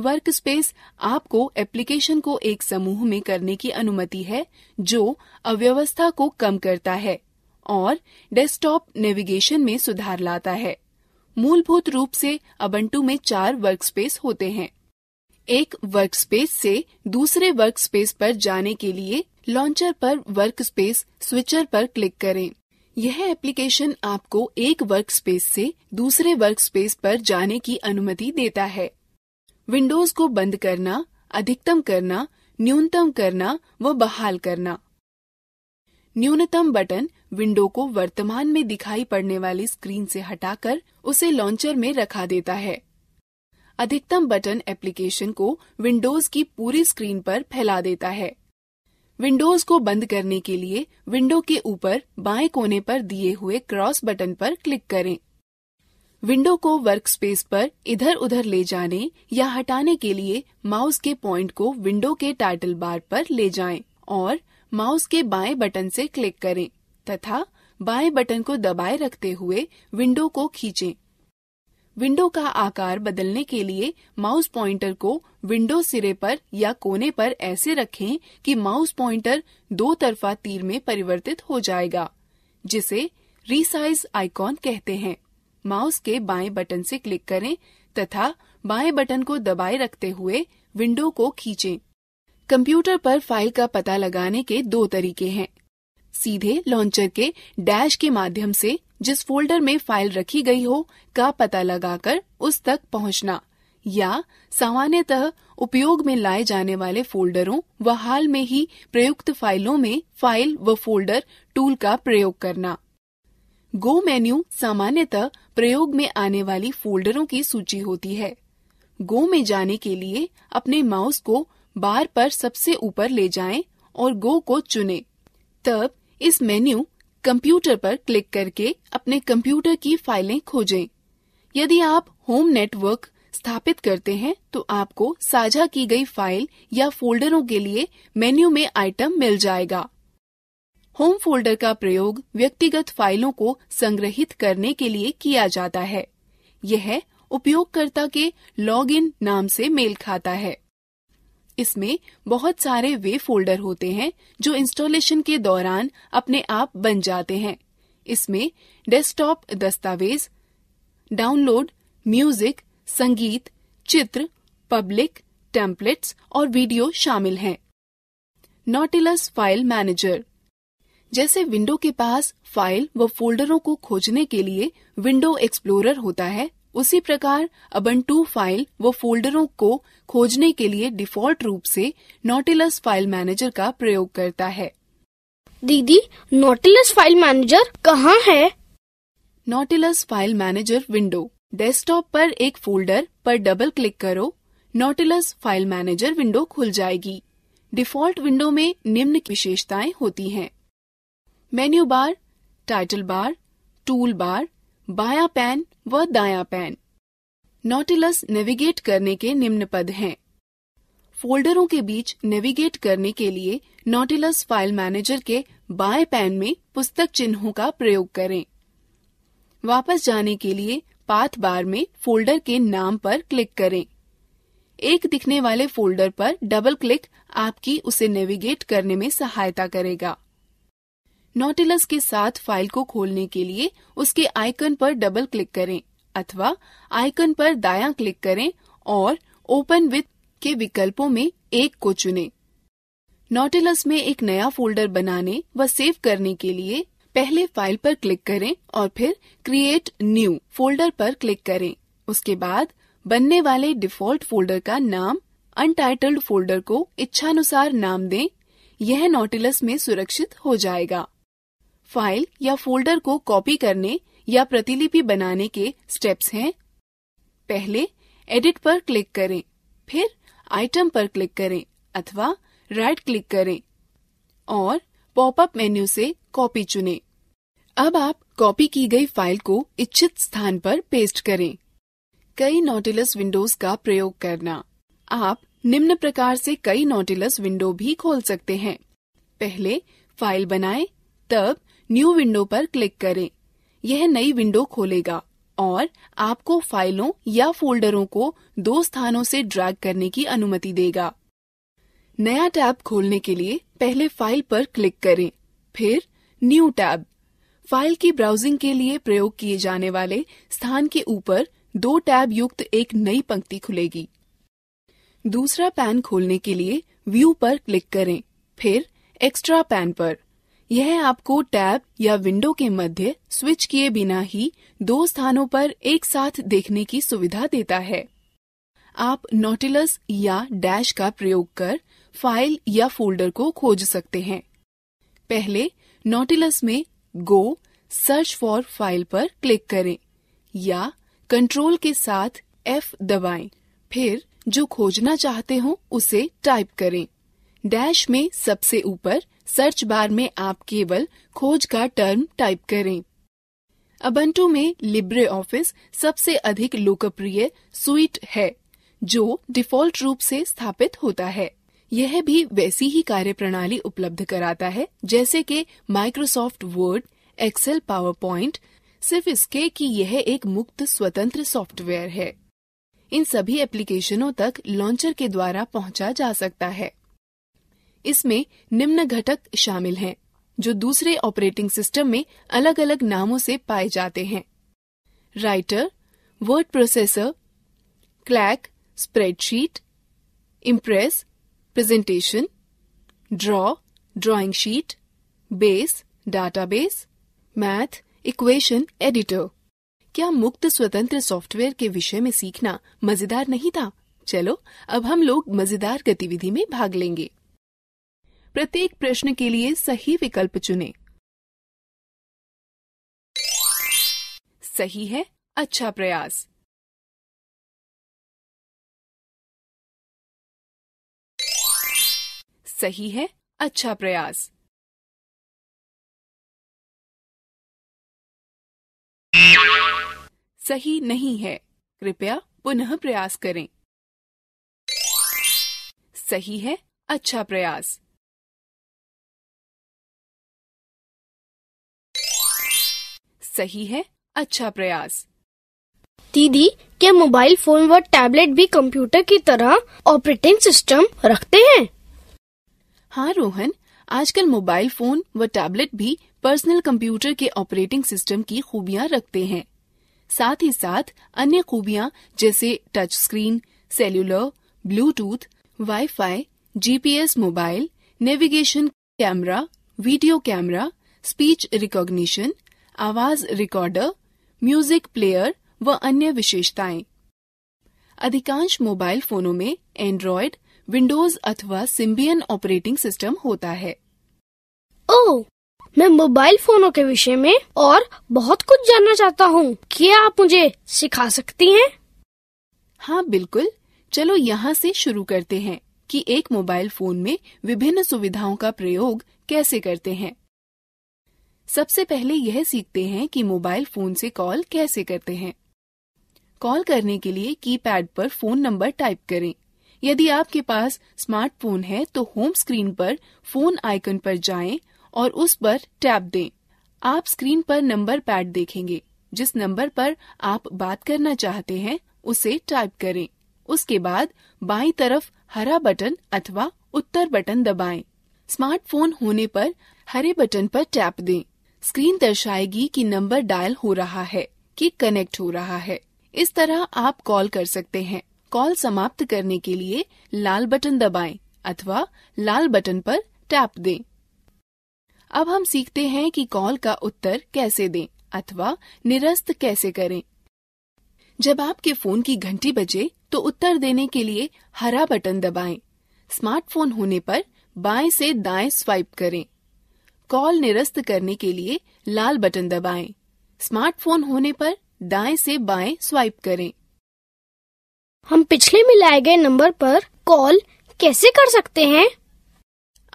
वर्क स्पेस आपको एप्लीकेशन को एक समूह में करने की अनुमति है जो अव्यवस्था को कम करता है और डेस्कटॉप नेविगेशन में सुधार लाता है मूलभूत रूप से अबंटू में चार वर्कस्पेस होते हैं एक वर्कस्पेस से दूसरे वर्कस्पेस पर जाने के लिए लॉन्चर पर वर्कस्पेस स्विचर पर क्लिक करें यह एप्लीकेशन आपको एक वर्क स्पेस से दूसरे वर्क स्पेस पर जाने की अनुमति देता है विंडोज को बंद करना अधिकतम करना न्यूनतम करना व बहाल करना न्यूनतम बटन विंडो को वर्तमान में दिखाई पड़ने वाली स्क्रीन से हटाकर उसे लॉन्चर में रखा देता है अधिकतम बटन एप्लीकेशन को विंडोज की पूरी स्क्रीन पर फैला देता है विंडोज को बंद करने के लिए विंडो के ऊपर बाएं कोने पर दिए हुए क्रॉस बटन पर क्लिक करें विंडो को वर्कस्पेस पर इधर उधर ले जाने या हटाने के लिए माउस के पॉइंट को विंडो के टाइटल बार पर ले जाएं और माउस के बाएं बटन से क्लिक करें तथा बाएं बटन को दबाए रखते हुए विंडो को खींचें। विंडो का आकार बदलने के लिए माउस पॉइंटर को विंडो सिरे पर या कोने पर ऐसे रखें कि माउस पॉइंटर दो तरफा तीर में परिवर्तित हो जाएगा जिसे रिसाइज आइकॉन कहते हैं माउस के बाएं बटन से क्लिक करें तथा बाएं बटन को दबाए रखते हुए विंडो को खींचें। कंप्यूटर पर फाइल का पता लगाने के दो तरीके हैं सीधे लॉन्चर के डैश के माध्यम से जिस फोल्डर में फाइल रखी गई हो का पता लगाकर उस तक पहुंचना या सामान्यतः उपयोग में लाए जाने वाले फोल्डरों व हाल में ही प्रयुक्त फाइलों में फाइल व फोल्डर टूल का प्रयोग करना गो मेन्यू सामान्यतः प्रयोग में आने वाली फोल्डरों की सूची होती है गो में जाने के लिए अपने माउस को बार पर सबसे ऊपर ले जाएं और गो को चुनें। तब इस मेन्यू कंप्यूटर पर क्लिक करके अपने कंप्यूटर की फाइलें खोजें यदि आप होम नेटवर्क स्थापित करते हैं तो आपको साझा की गई फाइल या फोल्डरों के लिए मेन्यू में आइटम मिल जाएगा होम फोल्डर का प्रयोग व्यक्तिगत फाइलों को संग्रहित करने के लिए किया जाता है यह उपयोगकर्ता के लॉगिन नाम से मेल खाता है इसमें बहुत सारे वे फोल्डर होते हैं जो इंस्टॉलेशन के दौरान अपने आप बन जाते हैं इसमें डेस्कटॉप दस्तावेज डाउनलोड म्यूजिक संगीत चित्र पब्लिक टेम्पलेट्स और वीडियो शामिल हैं नोटिलस फाइल मैनेजर जैसे विंडो के पास फाइल व फोल्डरों को खोजने के लिए विंडो एक्सप्लोरर होता है उसी प्रकार अबंटू फाइल व फोल्डरों को खोजने के लिए डिफॉल्ट रूप से नोटिलस फाइल मैनेजर का प्रयोग करता है दीदी नोटिलस फाइल मैनेजर कहाँ है Nautilus file manager window desktop पर एक फोल्डर पर डबल क्लिक करो नोटिलस फाइल मैनेजर विंडो खुल जाएगी डिफॉल्ट विंडो में निम्न विशेषताएं होती हैं menu bar title bar tool bar बाया पैन व दाया पैन नोटिलस नेविगेट करने के निम्न पद हैं फोल्डरों के बीच नेविगेट करने के लिए नोटिलस फाइल मैनेजर के बाएं पैन में पुस्तक चिन्हों का प्रयोग करें वापस जाने के लिए पाथ बार में फोल्डर के नाम पर क्लिक करें एक दिखने वाले फोल्डर पर डबल क्लिक आपकी उसे नेविगेट करने में सहायता करेगा नोटिलस के साथ फाइल को खोलने के लिए उसके आइकन पर डबल क्लिक करें अथवा आइकन पर दायां क्लिक करें और ओपन विथ के विकल्पों में एक को चुनें। नोटिलस में एक नया फोल्डर बनाने व सेव करने के लिए पहले फाइल पर क्लिक करें और फिर क्रिएट न्यू फोल्डर पर क्लिक करें उसके बाद बनने वाले डिफॉल्ट फोल्डर का नाम अनटाइटल्ड फोल्डर को इच्छानुसार नाम दें यह नोटिलस में सुरक्षित हो जाएगा फाइल या फोल्डर को कॉपी करने या प्रतिलिपि बनाने के स्टेप्स हैं पहले एडिट पर क्लिक करें फिर आइटम पर क्लिक करें अथवा राइट क्लिक करें और पॉपअप मेन्यू से कॉपी चुनें। अब आप कॉपी की गई फाइल को इच्छित स्थान पर पेस्ट करें कई नोटिलस विंडोज का प्रयोग करना आप निम्न प्रकार से कई नोटिलस विंडो भी खोल सकते हैं पहले फाइल बनाएं, तब न्यू विंडो पर क्लिक करें यह नई विंडो खोलेगा और आपको फाइलों या फोल्डरों को दो स्थानों से ड्रैग करने की अनुमति देगा नया टैब खोलने के लिए पहले फाइल पर क्लिक करें फिर न्यू टैब फाइल की ब्राउजिंग के लिए प्रयोग किए जाने वाले स्थान के ऊपर दो टैब युक्त एक नई पंक्ति खुलेगी दूसरा पैन खोलने के लिए व्यू पर क्लिक करें फिर एक्स्ट्रा पैन पर यह आपको टैब या विंडो के मध्य स्विच किए बिना ही दो स्थानों पर एक साथ देखने की सुविधा देता है आप नोटिलस या डैश का प्रयोग कर फाइल या फोल्डर को खोज सकते हैं पहले नोटिलस में गो सर्च फॉर फाइल पर क्लिक करें या कंट्रोल के साथ एफ दबाएं, फिर जो खोजना चाहते हो उसे टाइप करें डैश में सबसे ऊपर सर्च बार में आप केवल खोज का टर्म टाइप करें अबंटू में लिब्रे ऑफिस सबसे अधिक लोकप्रिय सुइट है जो डिफॉल्ट रूप से स्थापित होता है यह भी वैसी ही कार्यप्रणाली उपलब्ध कराता है जैसे कि Microsoft Word Excel PowerPoint सिर्फ इसके कि यह एक मुक्त स्वतंत्र सॉफ्टवेयर है इन सभी एप्लीकेशनों तक लॉन्चर के द्वारा पहुंचा जा सकता है इसमें निम्न घटक शामिल हैं जो दूसरे ऑपरेटिंग सिस्टम में अलग अलग नामों से पाए जाते हैं Writer word processor Calc spreadsheet Impress presentation Draw drawing sheet Base database Math equation editor क्या मुक्त स्वतंत्र सॉफ्टवेयर के विषय में सीखना मजेदार नहीं था चलो अब हम लोग मजेदार गतिविधि में भाग लेंगे प्रत्येक प्रश्न के लिए सही विकल्प चुने सही है अच्छा प्रयास सही है अच्छा प्रयास सही नहीं है कृपया पुनः प्रयास करें सही है अच्छा प्रयास सही है अच्छा प्रयास दीदी क्या मोबाइल फोन व टैबलेट भी कंप्यूटर की तरह ऑपरेटिंग सिस्टम रखते हैं हाँ रोहन आजकल मोबाइल फोन व टैबलेट भी पर्सनल कंप्यूटर के ऑपरेटिंग सिस्टम की खूबियाँ रखते हैं साथ ही साथ अन्य खूबियाँ जैसे touch screen cellular Bluetooth WiFi, GPS mobile navigation camera video camera speech recognition आवाज रिकॉर्डर म्यूजिक प्लेयर व अन्य विशेषताएं अधिकांश मोबाइल फोनों में एंड्रॉयड विंडोज अथवा सिम्बियन ऑपरेटिंग सिस्टम होता है ओ, मैं मोबाइल फोनों के विषय में और बहुत कुछ जानना चाहता हूँ क्या आप मुझे सिखा सकती हैं? हाँ बिल्कुल चलो यहाँ से शुरू करते हैं कि एक मोबाइल फोन में विभिन्न सुविधाओं का प्रयोग कैसे करते हैं सबसे पहले यह सीखते हैं कि मोबाइल फोन से कॉल कैसे करते हैं कॉल करने के लिए कीपैड पर फोन नंबर टाइप करें यदि आपके पास स्मार्टफोन है तो होम स्क्रीन पर फोन आइकन पर जाएं और उस पर टैप दें आप स्क्रीन पर नंबर पैड देखेंगे जिस नंबर पर आप बात करना चाहते हैं उसे टाइप करें उसके बाद बाईं तरफ हरा बटन अथवा उत्तर बटन दबाएं। स्मार्टफोन होने पर हरे बटन पर टैप दें स्क्रीन दर्शाएगी कि नंबर डायल हो रहा है कि कनेक्ट हो रहा है इस तरह आप कॉल कर सकते हैं कॉल समाप्त करने के लिए लाल बटन दबाएं अथवा लाल बटन पर टैप दें अब हम सीखते हैं कि कॉल का उत्तर कैसे दें अथवा निरस्त कैसे करें जब आपके फोन की घंटी बजे तो उत्तर देने के लिए हरा बटन दबाएं। स्मार्टफोन होने पर बाएं से दाएं स्वाइप करें कॉल निरस्त करने के लिए लाल बटन दबाएं। स्मार्टफोन होने पर दाएं से बाएं स्वाइप करें हम पिछले मिलाए गए नंबर पर कॉल कैसे कर सकते हैं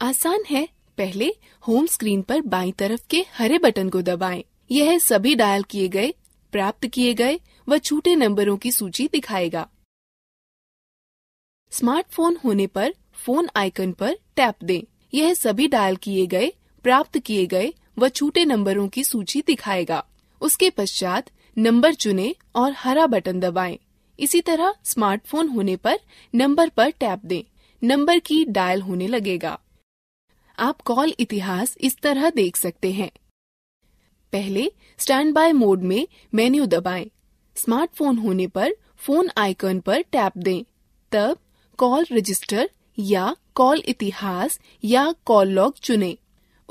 आसान है पहले होम स्क्रीन पर बाईं तरफ के हरे बटन को दबाएं। यह सभी डायल किए गए प्राप्त किए गए व छूटे नंबरों की सूची दिखाएगा स्मार्टफोन होने पर फोन आइकन पर टैप दें। यह सभी डायल किए गए प्राप्त किए गए व छूटे नंबरों की सूची दिखाएगा उसके पश्चात नंबर चुने और हरा बटन दबाएं। इसी तरह स्मार्टफोन होने पर नंबर पर टैप दें नंबर की डायल होने लगेगा आप कॉल इतिहास इस तरह देख सकते हैं पहले स्टैंड बाय मोड में मेन्यू दबाएं। स्मार्टफोन होने पर फोन आइकन पर टैप दें तब कॉल रजिस्टर या कॉल इतिहास या कॉल लॉग चुनें।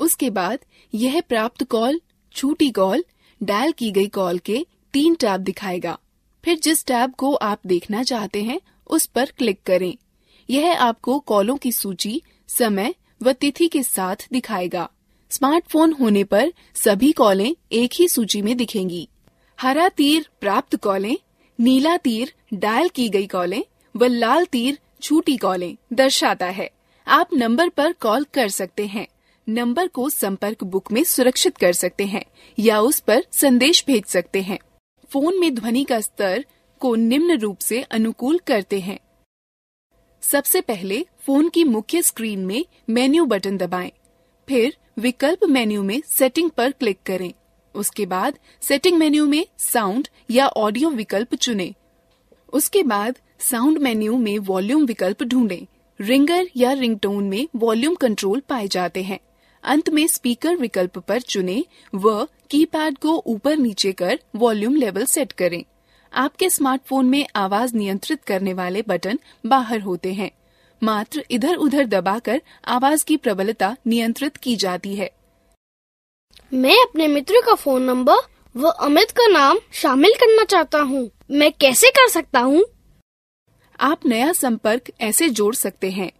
उसके बाद यह प्राप्त कॉल छूटी कॉल डायल की गई कॉल के तीन टैब दिखाएगा फिर जिस टैब को आप देखना चाहते हैं उस पर क्लिक करें यह आपको कॉलों की सूची समय व तिथि के साथ दिखाएगा स्मार्टफोन होने पर सभी कॉलें एक ही सूची में दिखेंगी हरा तीर प्राप्त कॉलें नीला तीर डायल की गई कॉलें व लाल तीर छूटी कॉलें दर्शाता है आप नंबर पर कॉल कर सकते हैं नंबर को संपर्क बुक में सुरक्षित कर सकते हैं या उस पर संदेश भेज सकते हैं फोन में ध्वनि का स्तर को निम्न रूप से अनुकूल करते हैं सबसे पहले फोन की मुख्य स्क्रीन में मेन्यू बटन दबाएं, फिर विकल्प मेन्यू में सेटिंग पर क्लिक करें उसके बाद सेटिंग मेन्यू में साउंड या ऑडियो विकल्प चुनें। उसके बाद साउंड मेन्यू में वॉल्यूम विकल्प ढूंढें। रिंगर या रिंगटोन में वॉल्यूम कंट्रोल पाए जाते हैं अंत में स्पीकर विकल्प पर चुने व कीपैड को ऊपर नीचे कर वॉल्यूम लेवल सेट करें आपके स्मार्टफोन में आवाज नियंत्रित करने वाले बटन बाहर होते हैं मात्र इधर उधर दबाकर आवाज की प्रबलता नियंत्रित की जाती है मैं अपने मित्र का फोन नंबर व अमित का नाम शामिल करना चाहता हूँ मैं कैसे कर सकता हूँ आप नया संपर्क ऐसे जोड़ सकते हैं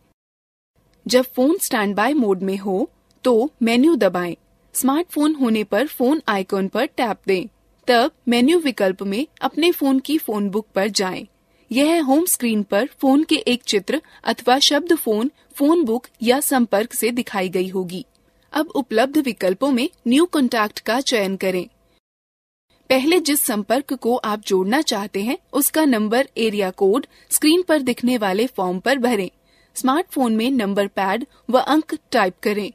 जब फोन स्टैंडबाय मोड में हो तो मेन्यू दबाएं। स्मार्टफोन होने पर फोन आइकॉन पर टैप दें। तब मेन्यू विकल्प में अपने फोन की फोन बुक पर जाएं। यह होम स्क्रीन पर फोन के एक चित्र अथवा शब्द फोन फोन बुक या संपर्क से दिखाई गई होगी अब उपलब्ध विकल्पों में न्यू कॉन्टैक्ट का चयन करें पहले जिस संपर्क को आप जोड़ना चाहते हैं उसका नंबर एरिया कोड स्क्रीन पर दिखने वाले फॉर्म पर भरें। स्मार्टफोन में नंबर पैड व अंक टाइप करें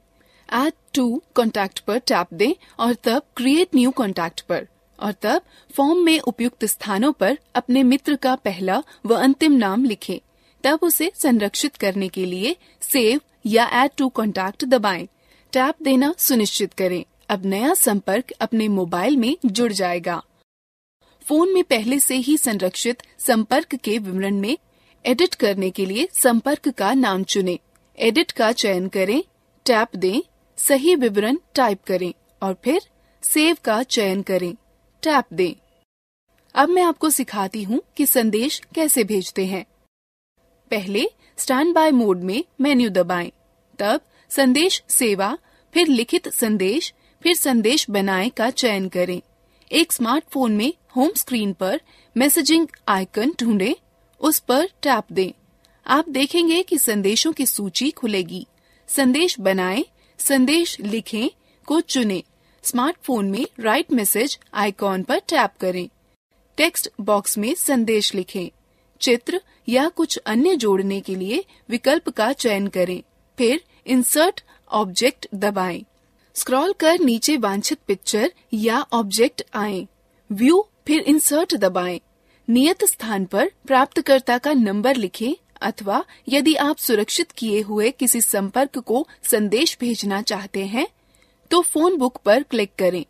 एड टू कॉन्टैक्ट पर टैप दें और तब क्रिएट न्यू कॉन्टैक्ट पर और तब फॉर्म में उपयुक्त स्थानों पर अपने मित्र का पहला व अंतिम नाम लिखें। तब उसे संरक्षित करने के लिए सेव या एड टू कॉन्टैक्ट दबाएं। टैप देना सुनिश्चित करें अब नया संपर्क अपने मोबाइल में जुड़ जाएगा फोन में पहले से ही संरक्षित संपर्क के विवरण में एडिट करने के लिए संपर्क का नाम चुनें। एडिट का चयन करें टैप दें सही विवरण टाइप करें और फिर सेव का चयन करें टैप दें अब मैं आपको सिखाती हूँ कि संदेश कैसे भेजते हैं पहले स्टैंड बाय मोड में मेन्यू दबाएं, तब संदेश सेवा फिर लिखित संदेश फिर संदेश बनाए का चयन करें एक स्मार्टफोन में होम स्क्रीन पर मैसेजिंग आइकन ढूंढें, उस पर टैप दें आप देखेंगे कि संदेशों की सूची खुलेगी संदेश बनाएं संदेश लिखें को चुनें। स्मार्टफोन में राइट मैसेज आइकॉन पर टैप करें टेक्स्ट बॉक्स में संदेश लिखें चित्र या कुछ अन्य जोड़ने के लिए विकल्प का चयन करें फिर इंसर्ट ऑब्जेक्ट दबाएं। स्क्रॉल कर नीचे वांछित पिक्चर या ऑब्जेक्ट आए व्यू फिर इंसर्ट दबाएं। नियत स्थान पर प्राप्तकर्ता का नंबर लिखें अथवा यदि आप सुरक्षित किए हुए किसी संपर्क को संदेश भेजना चाहते हैं तो फोन बुक पर क्लिक करें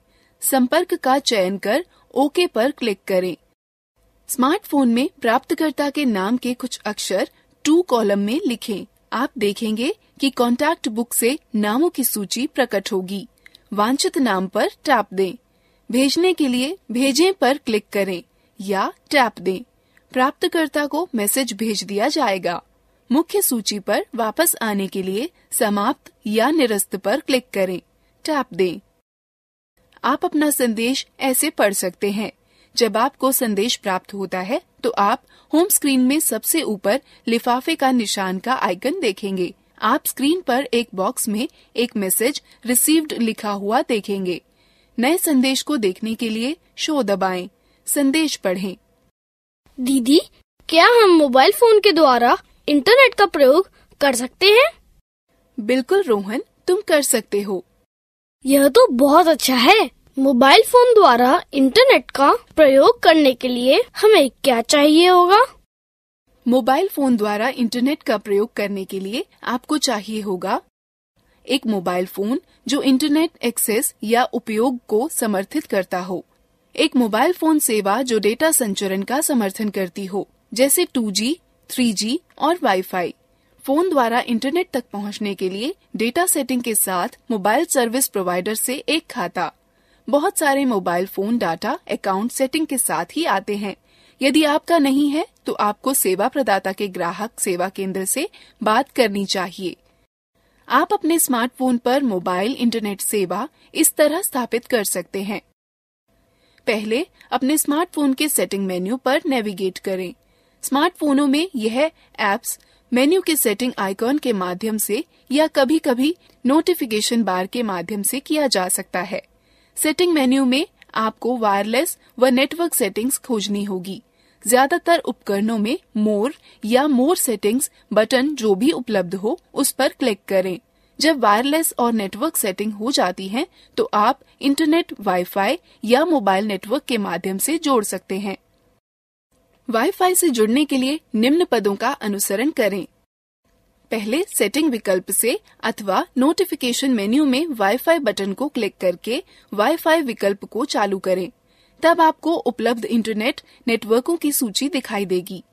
संपर्क का चयन कर ओके पर क्लिक करें स्मार्टफोन में प्राप्तकर्ता के नाम के कुछ अक्षर टू कॉलम में लिखें। आप देखेंगे कि कॉन्टैक्ट बुक से नामों की सूची प्रकट होगी वांछित नाम पर टैप दें भेजने के लिए भेजें पर क्लिक करें या टैप दें प्राप्तकर्ता को मैसेज भेज दिया जाएगा मुख्य सूची पर वापस आने के लिए समाप्त या निरस्त पर क्लिक करें टैप दें आप अपना संदेश ऐसे पढ़ सकते हैं जब आपको संदेश प्राप्त होता है तो आप होम स्क्रीन में सबसे ऊपर लिफाफे का निशान का आइकन देखेंगे आप स्क्रीन पर एक बॉक्स में एक मैसेज रिसीव्ड लिखा हुआ देखेंगे नए संदेश को देखने के लिए शो दबाएं, संदेश पढ़ें दीदी क्या हम मोबाइल फोन के द्वारा इंटरनेट का प्रयोग कर सकते हैं बिल्कुल रोहन तुम कर सकते हो यह तो बहुत अच्छा है मोबाइल फोन द्वारा इंटरनेट का प्रयोग करने के लिए हमें क्या चाहिए होगा मोबाइल फोन द्वारा इंटरनेट का प्रयोग करने के लिए आपको चाहिए होगा एक मोबाइल फोन जो इंटरनेट एक्सेस या उपयोग को समर्थित करता हो एक मोबाइल फोन सेवा जो डेटा संचरण का समर्थन करती हो जैसे 2G, 3G और वाईफाई। फोन द्वारा इंटरनेट तक पहुंचने के लिए डेटा सेटिंग के साथ मोबाइल सर्विस प्रोवाइडर से एक खाता बहुत सारे mobile phone data account setting के साथ ही आते हैं यदि आपका नहीं है तो आपको सेवा प्रदाता के ग्राहक सेवा केंद्र से बात करनी चाहिए आप अपने स्मार्टफोन पर मोबाइल इंटरनेट सेवा इस तरह स्थापित कर सकते हैं पहले अपने स्मार्टफोन के सेटिंग मेन्यू पर नेविगेट करें स्मार्टफोनों में यह एप्स मेन्यू के सेटिंग आइकॉन के माध्यम से या कभी कभी नोटिफिकेशन बार के माध्यम से किया जा सकता है सेटिंग मेन्यू में आपको वायरलेस व नेटवर्क सेटिंग्स खोजनी होगी ज्यादातर उपकरणों में मोर या मोर सेटिंग्स बटन जो भी उपलब्ध हो उस पर क्लिक करें जब वायरलेस और नेटवर्क सेटिंग हो जाती है तो आप इंटरनेट वाईफाई या मोबाइल नेटवर्क के माध्यम से जोड़ सकते हैं वाईफाई से जुड़ने के लिए निम्न पदों का अनुसरण करें पहले सेटिंग विकल्प से अथवा नोटिफिकेशन मेन्यू में वाईफाई बटन को क्लिक करके वाईफाई विकल्प को चालू करें तब आपको उपलब्ध इंटरनेट नेटवर्कों की सूची दिखाई देगी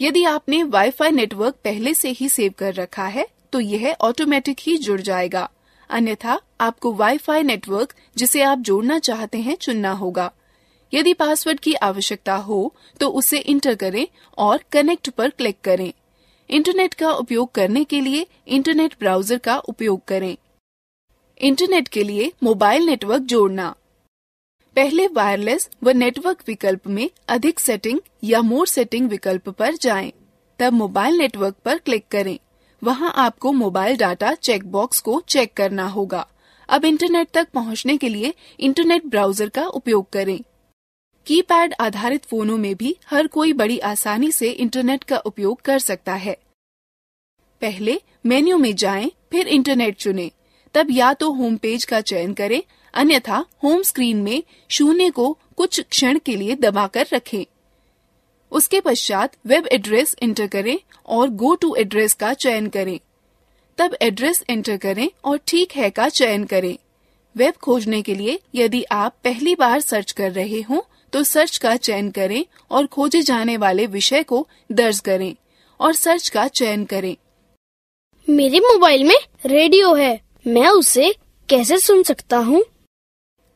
यदि आपने वाईफाई नेटवर्क पहले से ही सेव कर रखा है तो यह ऑटोमेटिक ही जुड़ जाएगा अन्यथा आपको वाईफाई नेटवर्क जिसे आप जोड़ना चाहते हैं चुनना होगा यदि पासवर्ड की आवश्यकता हो तो उसे इंटर करें और कनेक्ट पर क्लिक करें इंटरनेट का उपयोग करने के लिए इंटरनेट ब्राउजर का उपयोग करें इंटरनेट के लिए मोबाइल नेटवर्क जोड़ना पहले वायरलेस व नेटवर्क विकल्प में अधिक सेटिंग या मोर सेटिंग विकल्प पर जाएं, तब मोबाइल नेटवर्क पर क्लिक करें वहां आपको मोबाइल डाटा चेक बॉक्स को चेक करना होगा अब इंटरनेट तक पहुंचने के लिए इंटरनेट ब्राउजर का उपयोग करें कीपैड आधारित फोनों में भी हर कोई बड़ी आसानी से इंटरनेट का उपयोग कर सकता है पहले मेन्यू में जाएं, फिर इंटरनेट चुनें, तब या तो होम पेज का चयन करें अन्यथा होम स्क्रीन में शून्य को कुछ क्षण के लिए दबाकर रखें उसके पश्चात वेब एड्रेस एंटर करें और गो टू एड्रेस का चयन करें तब एड्रेस एंटर करें और ठीक है का चयन करें वेब खोजने के लिए यदि आप पहली बार सर्च कर रहे हों तो सर्च का चयन करें और खोजे जाने वाले विषय को दर्ज करें और सर्च का चयन करें मेरे मोबाइल में रेडियो है मैं उसे कैसे सुन सकता हूँ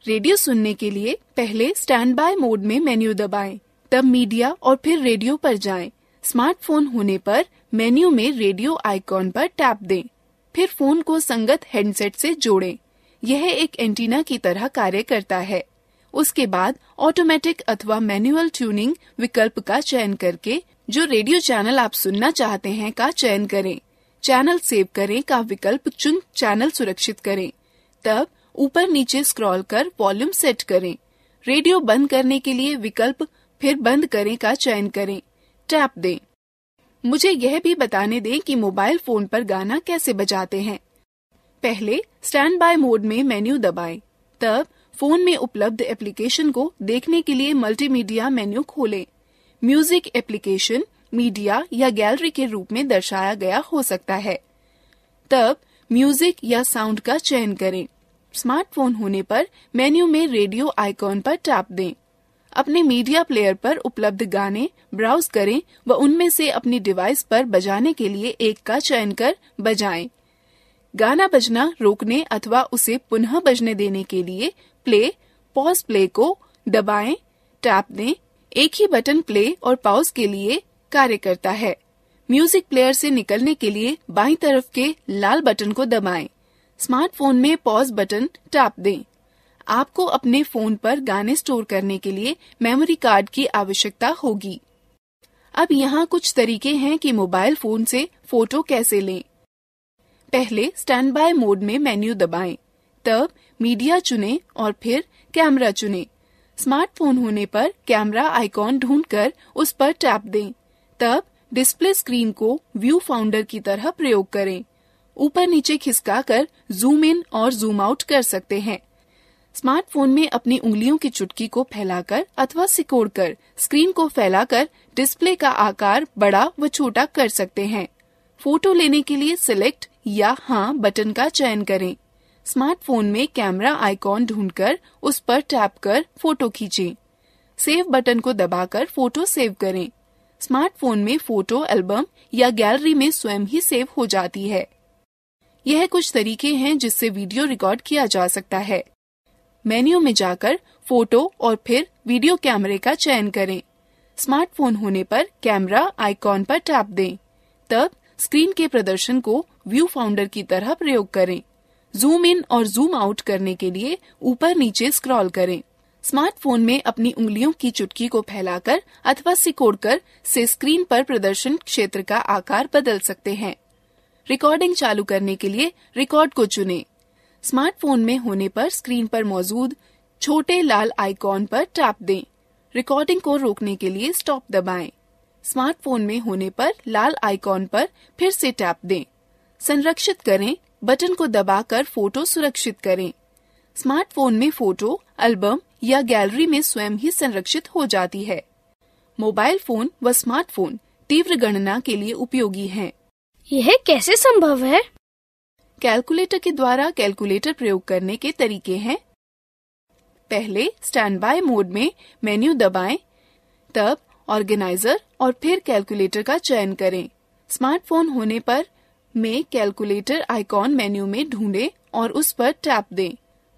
रेडियो सुनने के लिए पहले स्टैंड बाय मोड में मेन्यू दबाएं। तब मीडिया और फिर रेडियो पर जाएं। स्मार्टफोन होने पर मेन्यू में रेडियो आइकॉन पर टैप दें फिर फोन को संगत हैंडसेट से जोड़ें। यह एक एंटीना की तरह कार्य करता है उसके बाद ऑटोमेटिक अथवा मैनुअल ट्यूनिंग विकल्प का चयन करके जो रेडियो चैनल आप सुनना चाहते हैं का चयन करें चैनल सेव करें का विकल्प चुन चैनल सुरक्षित करें तब ऊपर नीचे स्क्रॉल कर वॉल्यूम सेट करें रेडियो बंद करने के लिए विकल्प फिर बंद करें का चयन करें टैप दें मुझे यह भी बताने दें कि मोबाइल फोन पर गाना कैसे बजाते हैं पहले स्टैंड बाय मोड में मेन्यू दबाएं, तब फोन में उपलब्ध एप्लीकेशन को देखने के लिए मल्टीमीडिया मेन्यू खोलें। म्यूजिक एप्लीकेशन मीडिया या गैलरी के रूप में दर्शाया गया हो सकता है तब म्यूजिक या साउंड का चयन करें स्मार्टफोन होने पर मेन्यू में रेडियो आइकॉन पर टैप दें अपने मीडिया प्लेयर पर उपलब्ध गाने ब्राउज करें व उनमें से अपनी डिवाइस पर बजाने के लिए एक का चयन कर बजाएं। गाना बजना रोकने अथवा उसे पुनः बजने देने के लिए प्ले पॉज प्ले को दबाएं, टैप दें एक ही बटन प्ले और पॉज के लिए कार्य करता है म्यूजिक प्लेयर से निकलने के लिए बाई तरफ के लाल बटन को दबाएं। स्मार्टफोन में पॉज बटन टैप दें आपको अपने फोन पर गाने स्टोर करने के लिए मेमोरी कार्ड की आवश्यकता होगी अब यहाँ कुछ तरीके हैं कि मोबाइल फोन से फोटो कैसे लें पहले स्टैंड बाय मोड में मेन्यू दबाएं, तब मीडिया चुनें और फिर कैमरा चुनें। स्मार्टफोन होने पर कैमरा आइकॉन ढूंढकर उस पर टैप दें तब डिस्प्ले स्क्रीन को व्यू फाउंडर की तरह प्रयोग करें ऊपर नीचे खिसका कर जूम इन और जूम आउट कर सकते हैं स्मार्टफोन में अपनी उंगलियों की चुटकी को फैलाकर अथवा सिकोड़कर स्क्रीन को फैलाकर डिस्प्ले का आकार बड़ा व छोटा कर सकते हैं फोटो लेने के लिए सिलेक्ट या हाँ बटन का चयन करें स्मार्टफोन में कैमरा आइकॉन ढूंढकर उस पर टैप कर फोटो खींचें। सेव बटन को दबाकर फोटो सेव करें स्मार्टफोन में फोटो एल्बम या गैलरी में स्वयं ही सेव हो जाती है यह कुछ तरीके हैं जिससे वीडियो रिकॉर्ड किया जा सकता है मेन्यू में जाकर फोटो और फिर वीडियो कैमरे का चयन करें स्मार्टफोन होने पर कैमरा आइकॉन पर टैप दें तब स्क्रीन के प्रदर्शन को व्यू फाउंडर की तरह प्रयोग करें जूम इन और जूम आउट करने के लिए ऊपर नीचे स्क्रॉल करें स्मार्टफोन में अपनी उंगलियों की चुटकी को फैलाकर अथवा सिकोड़कर से स्क्रीन पर प्रदर्शन क्षेत्र का आकार बदल सकते हैं रिकॉर्डिंग चालू करने के लिए रिकॉर्ड को चुनें। स्मार्टफोन में होने पर स्क्रीन पर मौजूद छोटे लाल आइकॉन पर टैप दें रिकॉर्डिंग को रोकने के लिए स्टॉप दबाएं। स्मार्टफोन में होने पर लाल आइकॉन पर फिर से टैप दें संरक्षित करें बटन को दबाकर फोटो सुरक्षित करें स्मार्टफोन में फोटो एल्बम या गैलरी में स्वयं ही संरक्षित हो जाती है मोबाइल फोन व स्मार्टफोन तीव्र गणना के लिए उपयोगी है यह कैसे संभव है कैलकुलेटर के द्वारा कैलकुलेटर प्रयोग करने के तरीके हैं पहले स्टैंड बाय मोड में मेन्यू दबाएं, तब ऑर्गेनाइजर और फिर कैलकुलेटर का चयन करें स्मार्टफोन होने पर में कैलकुलेटर आइकॉन मेन्यू में ढूंढें और उस पर टैप दें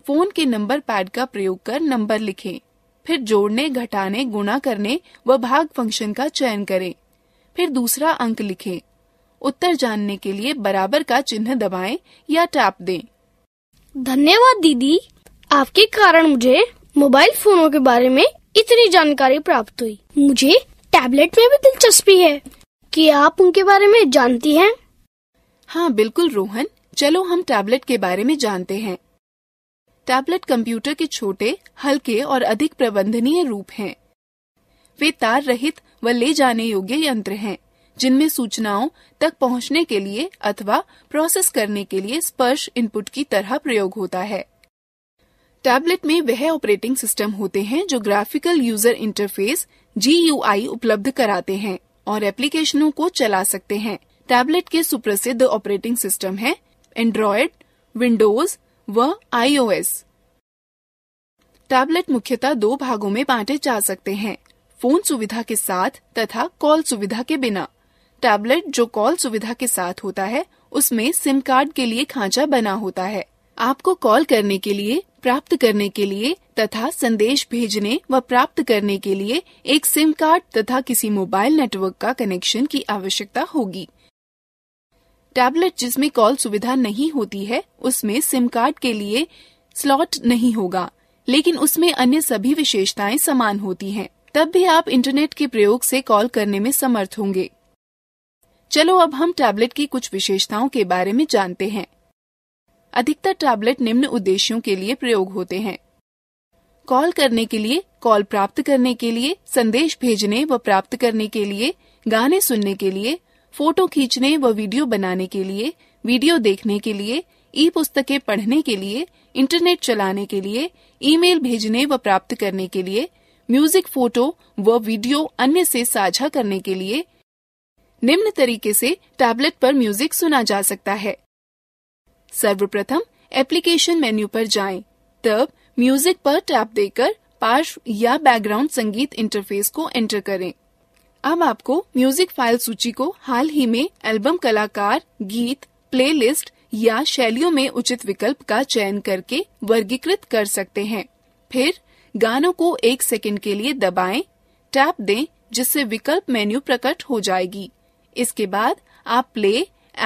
फोन के नंबर पैड का प्रयोग कर नंबर लिखें फिर जोड़ने घटाने गुणा करने व भाग फंक्शन का चयन करें फिर दूसरा अंक लिखें उत्तर जानने के लिए बराबर का चिन्ह दबाएं या टैप दें। धन्यवाद दीदी आपके कारण मुझे मोबाइल फोनों के बारे में इतनी जानकारी प्राप्त हुई मुझे टैबलेट में भी दिलचस्पी है कि आप उनके बारे में जानती हैं? हाँ बिल्कुल रोहन चलो हम टैबलेट के बारे में जानते हैं टैबलेट कंप्यूटर के छोटे हल्के और अधिक प्रबंधनीय रूप हैं। वे तार रहित व ले जाने योग्य यंत्र हैं जिनमें सूचनाओं तक पहुंचने के लिए अथवा प्रोसेस करने के लिए स्पर्श इनपुट की तरह प्रयोग होता है टैबलेट में वह ऑपरेटिंग सिस्टम होते हैं जो ग्राफिकल यूजर इंटरफेस जी उपलब्ध कराते हैं और एप्लीकेशनों को चला सकते हैं टैबलेट के सुप्रसिद्ध ऑपरेटिंग सिस्टम है एंड्रॉयड विंडोज व आईओएस टैबलेट मुख्यतः दो भागों में बांटे जा सकते हैं फोन सुविधा के साथ तथा कॉल सुविधा के बिना टैबलेट जो कॉल सुविधा के साथ होता है उसमें सिम कार्ड के लिए खांचा बना होता है आपको कॉल करने के लिए प्राप्त करने के लिए तथा संदेश भेजने व प्राप्त करने के लिए एक सिम कार्ड तथा किसी मोबाइल नेटवर्क का कनेक्शन की आवश्यकता होगी टैबलेट जिसमें कॉल सुविधा नहीं होती है उसमें सिम कार्ड के लिए स्लॉट नहीं होगा लेकिन उसमें अन्य सभी विशेषताएं समान होती हैं। तब भी आप इंटरनेट के प्रयोग से कॉल करने में समर्थ होंगे चलो अब हम टैबलेट की कुछ विशेषताओं के बारे में जानते हैं अधिकतर टैबलेट निम्न उद्देश्यों के लिए प्रयोग होते हैं कॉल करने के लिए कॉल प्राप्त करने के लिए संदेश भेजने व प्राप्त करने के लिए गाने सुनने के लिए फोटो खींचने व वीडियो बनाने के लिए वीडियो देखने के लिए ई पुस्तकें पढ़ने के लिए इंटरनेट चलाने के लिए ईमेल भेजने व प्राप्त करने के लिए म्यूजिक फोटो व वीडियो अन्य से साझा करने के लिए निम्न तरीके से टैबलेट पर म्यूजिक सुना जा सकता है सर्वप्रथम एप्लीकेशन मेन्यू पर जाएं, तब म्यूजिक पर टैप देकर पार्श्व या बैकग्राउंड संगीत इंटरफेस को एंटर करें अब आपको म्यूजिक फाइल सूची को हाल ही में एल्बम कलाकार गीत प्लेलिस्ट या शैलियों में उचित विकल्प का चयन करके वर्गीकृत कर सकते हैं फिर गानों को एक सेकंड के लिए दबाएं, टैप दें जिससे विकल्प मेन्यू प्रकट हो जाएगी इसके बाद आप play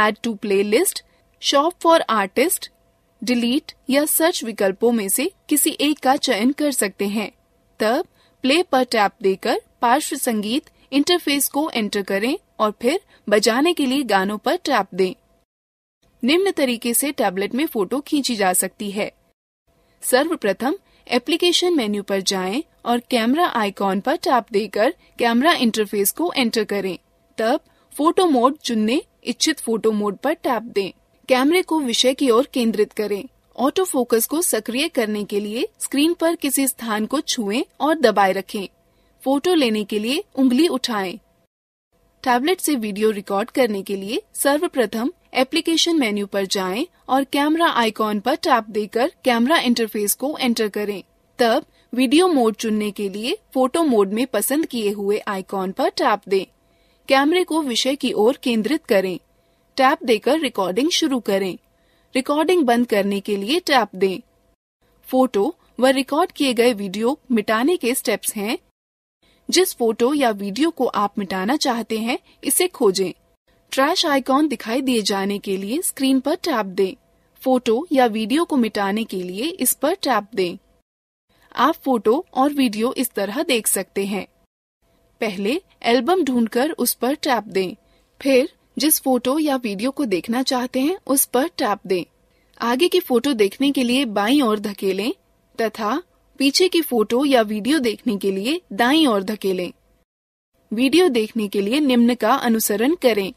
add to playlist shop for artist delete या सर्च विकल्पों में से किसी एक का चयन कर सकते हैं तब प्ले पर टैप देकर पार्श्व संगीत इंटरफेस को एंटर करें और फिर बजाने के लिए गानों पर टैप दें निम्न तरीके से टैबलेट में फोटो खींची जा सकती है सर्वप्रथम एप्लीकेशन मेन्यू पर जाएं और कैमरा आइकॉन पर टैप देकर कैमरा इंटरफेस को एंटर करें तब फोटो मोड चुनने इच्छित फोटो मोड पर टैप दें कैमरे को विषय की ओर केंद्रित करें ऑटो फोकस को सक्रिय करने के लिए स्क्रीन पर किसी स्थान को छुएं और दबाए रखें फोटो लेने के लिए उंगली उठाएं। टैबलेट से वीडियो रिकॉर्ड करने के लिए सर्वप्रथम एप्लीकेशन मेन्यू पर जाएं और कैमरा आइकॉन पर टैप देकर कैमरा इंटरफेस को एंटर करें तब वीडियो मोड चुनने के लिए फोटो मोड में पसंद किए हुए आइकॉन पर टैप दें कैमरे को विषय की ओर केंद्रित करें टैप देकर रिकॉर्डिंग शुरू करें रिकॉर्डिंग बंद करने के लिए टैप दें फोटो व रिकॉर्ड किए गए वीडियो मिटाने के स्टेप्स हैं जिस फोटो या वीडियो को आप मिटाना चाहते हैं इसे खोजें ट्रैश आइकॉन दिखाई दिए जाने के लिए स्क्रीन पर टैप दें फोटो या वीडियो को मिटाने के लिए इस पर टैप दें आप फोटो और वीडियो इस तरह देख सकते हैं पहले एल्बम ढूंढकर उस पर टैप दें फिर जिस फोटो या वीडियो को देखना चाहते हैं उस पर टैप दें आगे की फोटो देखने के लिए बाईं ओर धकेलें तथा पीछे की फोटो या वीडियो देखने के लिए दाईं ओर धकेलें वीडियो देखने के लिए निम्न का अनुसरण करें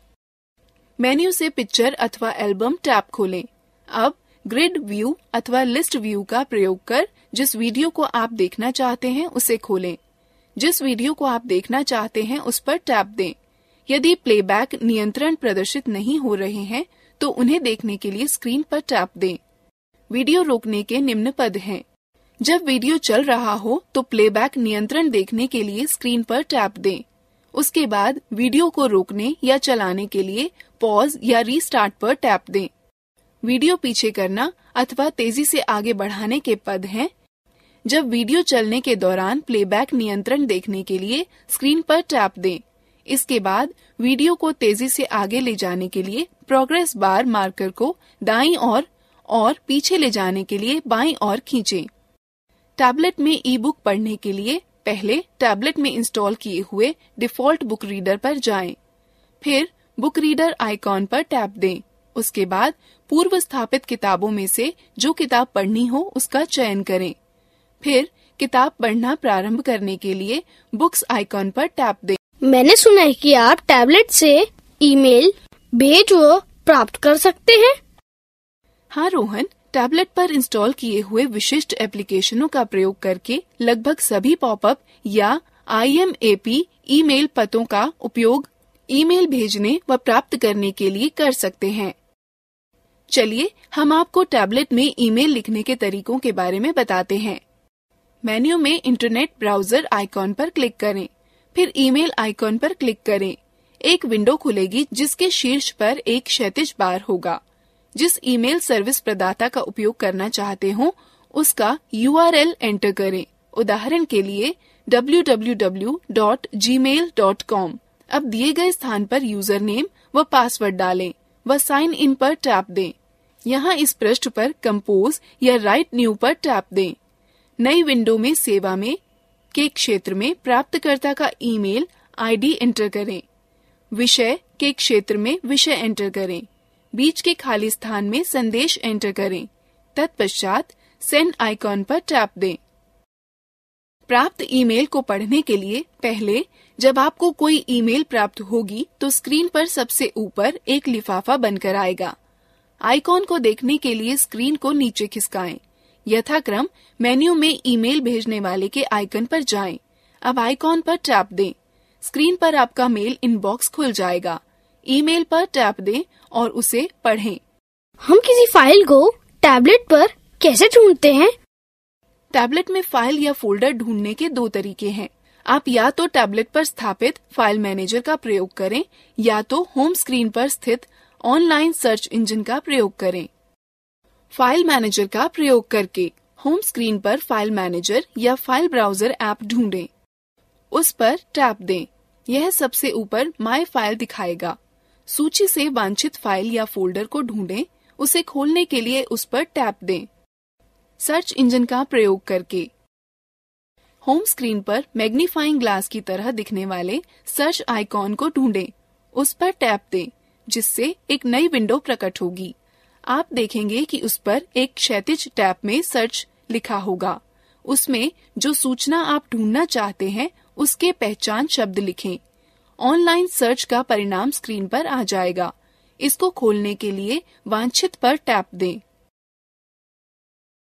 मेन्यू से पिक्चर अथवा एल्बम टैप खोलें अब ग्रिड व्यू अथवा लिस्ट व्यू का प्रयोग कर जिस वीडियो को आप देखना चाहते हैं उसे खोलें जिस वीडियो को आप देखना चाहते हैं उस पर टैप दें यदि प्लेबैक नियंत्रण प्रदर्शित नहीं हो रहे हैं तो उन्हें देखने के लिए स्क्रीन पर टैप दें वीडियो रोकने के निम्न पद हैं जब वीडियो चल रहा हो तो प्लेबैक नियंत्रण देखने के लिए स्क्रीन पर टैप दें उसके बाद वीडियो को रोकने या चलाने के लिए पॉज या रीस्टार्ट पर टैप दें वीडियो पीछे करना अथवा तेजी से आगे बढ़ाने के पद हैं जब वीडियो चलने के दौरान प्लेबैक नियंत्रण देखने के लिए स्क्रीन पर टैप दें। इसके बाद वीडियो को तेजी से आगे ले जाने के लिए प्रोग्रेस बार मार्कर को दाईं ओर और, और पीछे ले जाने के लिए बाईं ओर खींचें। टैबलेट में ई बुक पढ़ने के लिए पहले टैबलेट में इंस्टॉल किए हुए डिफॉल्ट बुक रीडर पर जाएं, फिर बुक रीडर आइकॉन पर टैप दें उसके बाद पूर्व स्थापित किताबों में से जो किताब पढ़नी हो उसका चयन करें फिर किताब पढ़ना प्रारंभ करने के लिए बुक्स आइकॉन पर टैप दें। मैंने सुना है कि आप टैबलेट से ईमेल भेज व प्राप्त कर सकते हैं हाँ रोहन टैबलेट पर इंस्टॉल किए हुए विशिष्ट एप्लीकेशनों का प्रयोग करके लगभग सभी पॉपअप या I M A P email पतों का उपयोग ईमेल भेजने व प्राप्त करने के लिए कर सकते हैं चलिए हम आपको टैबलेट में ईमेल लिखने के तरीकों के बारे में बताते हैं मेन्यू में इंटरनेट ब्राउजर आइकॉन पर क्लिक करें फिर ईमेल आइकॉन पर क्लिक करें एक विंडो खुलेगी जिसके शीर्ष पर एक क्षेत्र बार होगा जिस ईमेल सर्विस प्रदाता का उपयोग करना चाहते हो उसका यू एंटर करें उदाहरण के लिए www.gmail.com अब दिए गए स्थान पर यूजर नेम व पासवर्ड डालें व साइन इन पर टैप दें यहाँ इस पृष्ठ पर कंपोज या राइट न्यू पर टैप दें नई विंडो में सेवा में के क्षेत्र में प्राप्तकर्ता का ईमेल आईडी एंटर करें विषय के क्षेत्र में विषय एंटर करें बीच के खाली स्थान में संदेश एंटर करें तत्पश्चात सेंड आइकॉन पर टैप दें प्राप्त ईमेल को पढ़ने के लिए पहले जब आपको कोई ईमेल प्राप्त होगी तो स्क्रीन पर सबसे ऊपर एक लिफाफा बनकर आएगा आइकॉन को देखने के लिए स्क्रीन को नीचे खिसकाएं। यथाक्रम मेन्यू में ईमेल भेजने वाले के आइकन पर जाएं। अब आइकॉन पर टैप दें स्क्रीन पर आपका मेल इनबॉक्स खुल जाएगा ईमेल पर टैप दें और उसे पढ़ें। हम किसी फाइल को टैबलेट पर कैसे ढूंढते हैं टैबलेट में फाइल या फोल्डर ढूंढने के दो तरीके हैं आप या तो टैबलेट पर स्थापित फाइल मैनेजर का प्रयोग करें या तो होम स्क्रीन पर स्थित ऑनलाइन सर्च इंजन का प्रयोग करें फाइल मैनेजर का प्रयोग करके होम स्क्रीन पर फाइल मैनेजर या फाइल ब्राउजर ऐप ढूंढें। उस पर टैप दें यह सबसे ऊपर माय फाइल दिखाएगा सूची से वांछित फाइल या फोल्डर को ढूंढें उसे खोलने के लिए उस पर टैप दें सर्च इंजन का प्रयोग करके होम स्क्रीन पर मैग्नीफाइंग ग्लास की तरह दिखने वाले सर्च आइकॉन को ढूंढें उस पर टैप दें जिससे एक नई विंडो प्रकट होगी आप देखेंगे कि उस पर एक क्षैतिज टैब में सर्च लिखा होगा उसमें जो सूचना आप ढूंढना चाहते हैं उसके पहचान शब्द लिखें। ऑनलाइन सर्च का परिणाम स्क्रीन पर आ जाएगा इसको खोलने के लिए वांछित पर टैप दें